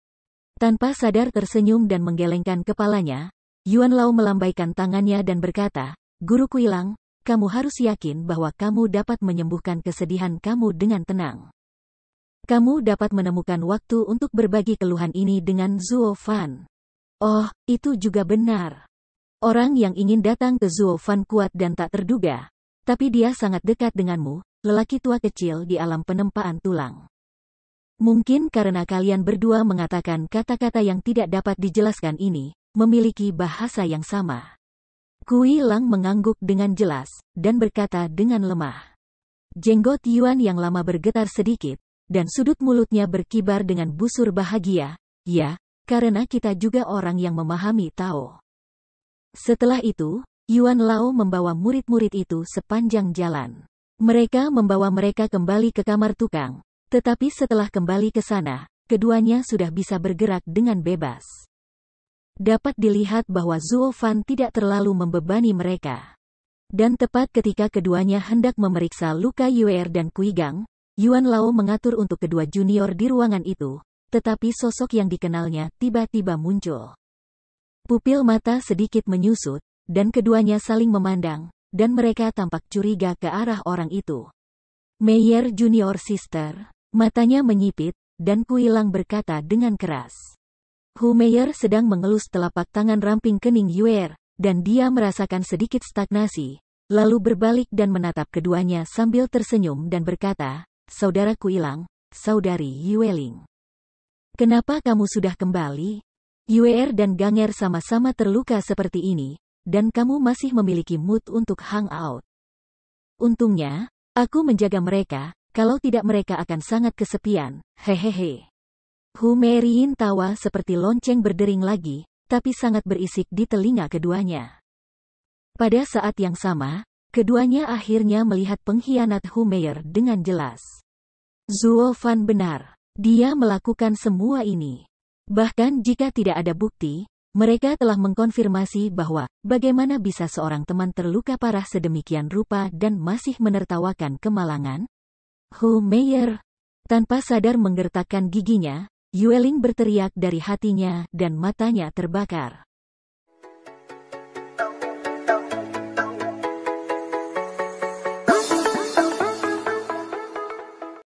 Tanpa sadar tersenyum dan menggelengkan kepalanya, Yuan Lao melambaikan tangannya dan berkata, Guru Lang, kamu harus yakin bahwa kamu dapat menyembuhkan kesedihan kamu dengan tenang. Kamu dapat menemukan waktu untuk berbagi keluhan ini dengan Zuo Fan. Oh, itu juga benar. Orang yang ingin datang ke Zuo Fan kuat dan tak terduga, tapi dia sangat dekat denganmu, lelaki tua kecil di alam penempaan tulang. Mungkin karena kalian berdua mengatakan kata-kata yang tidak dapat dijelaskan ini, memiliki bahasa yang sama. Kui Lang mengangguk dengan jelas, dan berkata dengan lemah. Jenggot Yuan yang lama bergetar sedikit, dan sudut mulutnya berkibar dengan busur bahagia, ya, karena kita juga orang yang memahami Tao. Setelah itu, Yuan Lao membawa murid-murid itu sepanjang jalan. Mereka membawa mereka kembali ke kamar tukang. Tetapi setelah kembali ke sana, keduanya sudah bisa bergerak dengan bebas. Dapat dilihat bahwa Zuo Fan tidak terlalu membebani mereka. Dan tepat ketika keduanya hendak memeriksa luka Yuer dan Kuigang, Yuan Lao mengatur untuk kedua junior di ruangan itu, tetapi sosok yang dikenalnya tiba-tiba muncul. Pupil mata sedikit menyusut, dan keduanya saling memandang, dan mereka tampak curiga ke arah orang itu. Meyer Junior Sister, matanya menyipit, dan Kuilang berkata dengan keras. Hu Meyer sedang mengelus telapak tangan ramping kening Yuer, dan dia merasakan sedikit stagnasi, lalu berbalik dan menatap keduanya sambil tersenyum dan berkata, Saudara Kuilang, Saudari Yueling. Kenapa kamu sudah kembali? Yuer dan Ganger sama-sama terluka seperti ini, dan kamu masih memiliki mood untuk hangout. Untungnya, aku menjaga mereka, kalau tidak mereka akan sangat kesepian, hehehe. Hu Humerin tawa seperti lonceng berdering lagi, tapi sangat berisik di telinga keduanya. Pada saat yang sama, keduanya akhirnya melihat pengkhianat Hu Humeir dengan jelas. Zuo Fan benar, dia melakukan semua ini. Bahkan jika tidak ada bukti, mereka telah mengkonfirmasi bahwa bagaimana bisa seorang teman terluka parah sedemikian rupa dan masih menertawakan kemalangan? Hu Meyer, tanpa sadar menggertakkan giginya, Yueling berteriak dari hatinya dan matanya terbakar.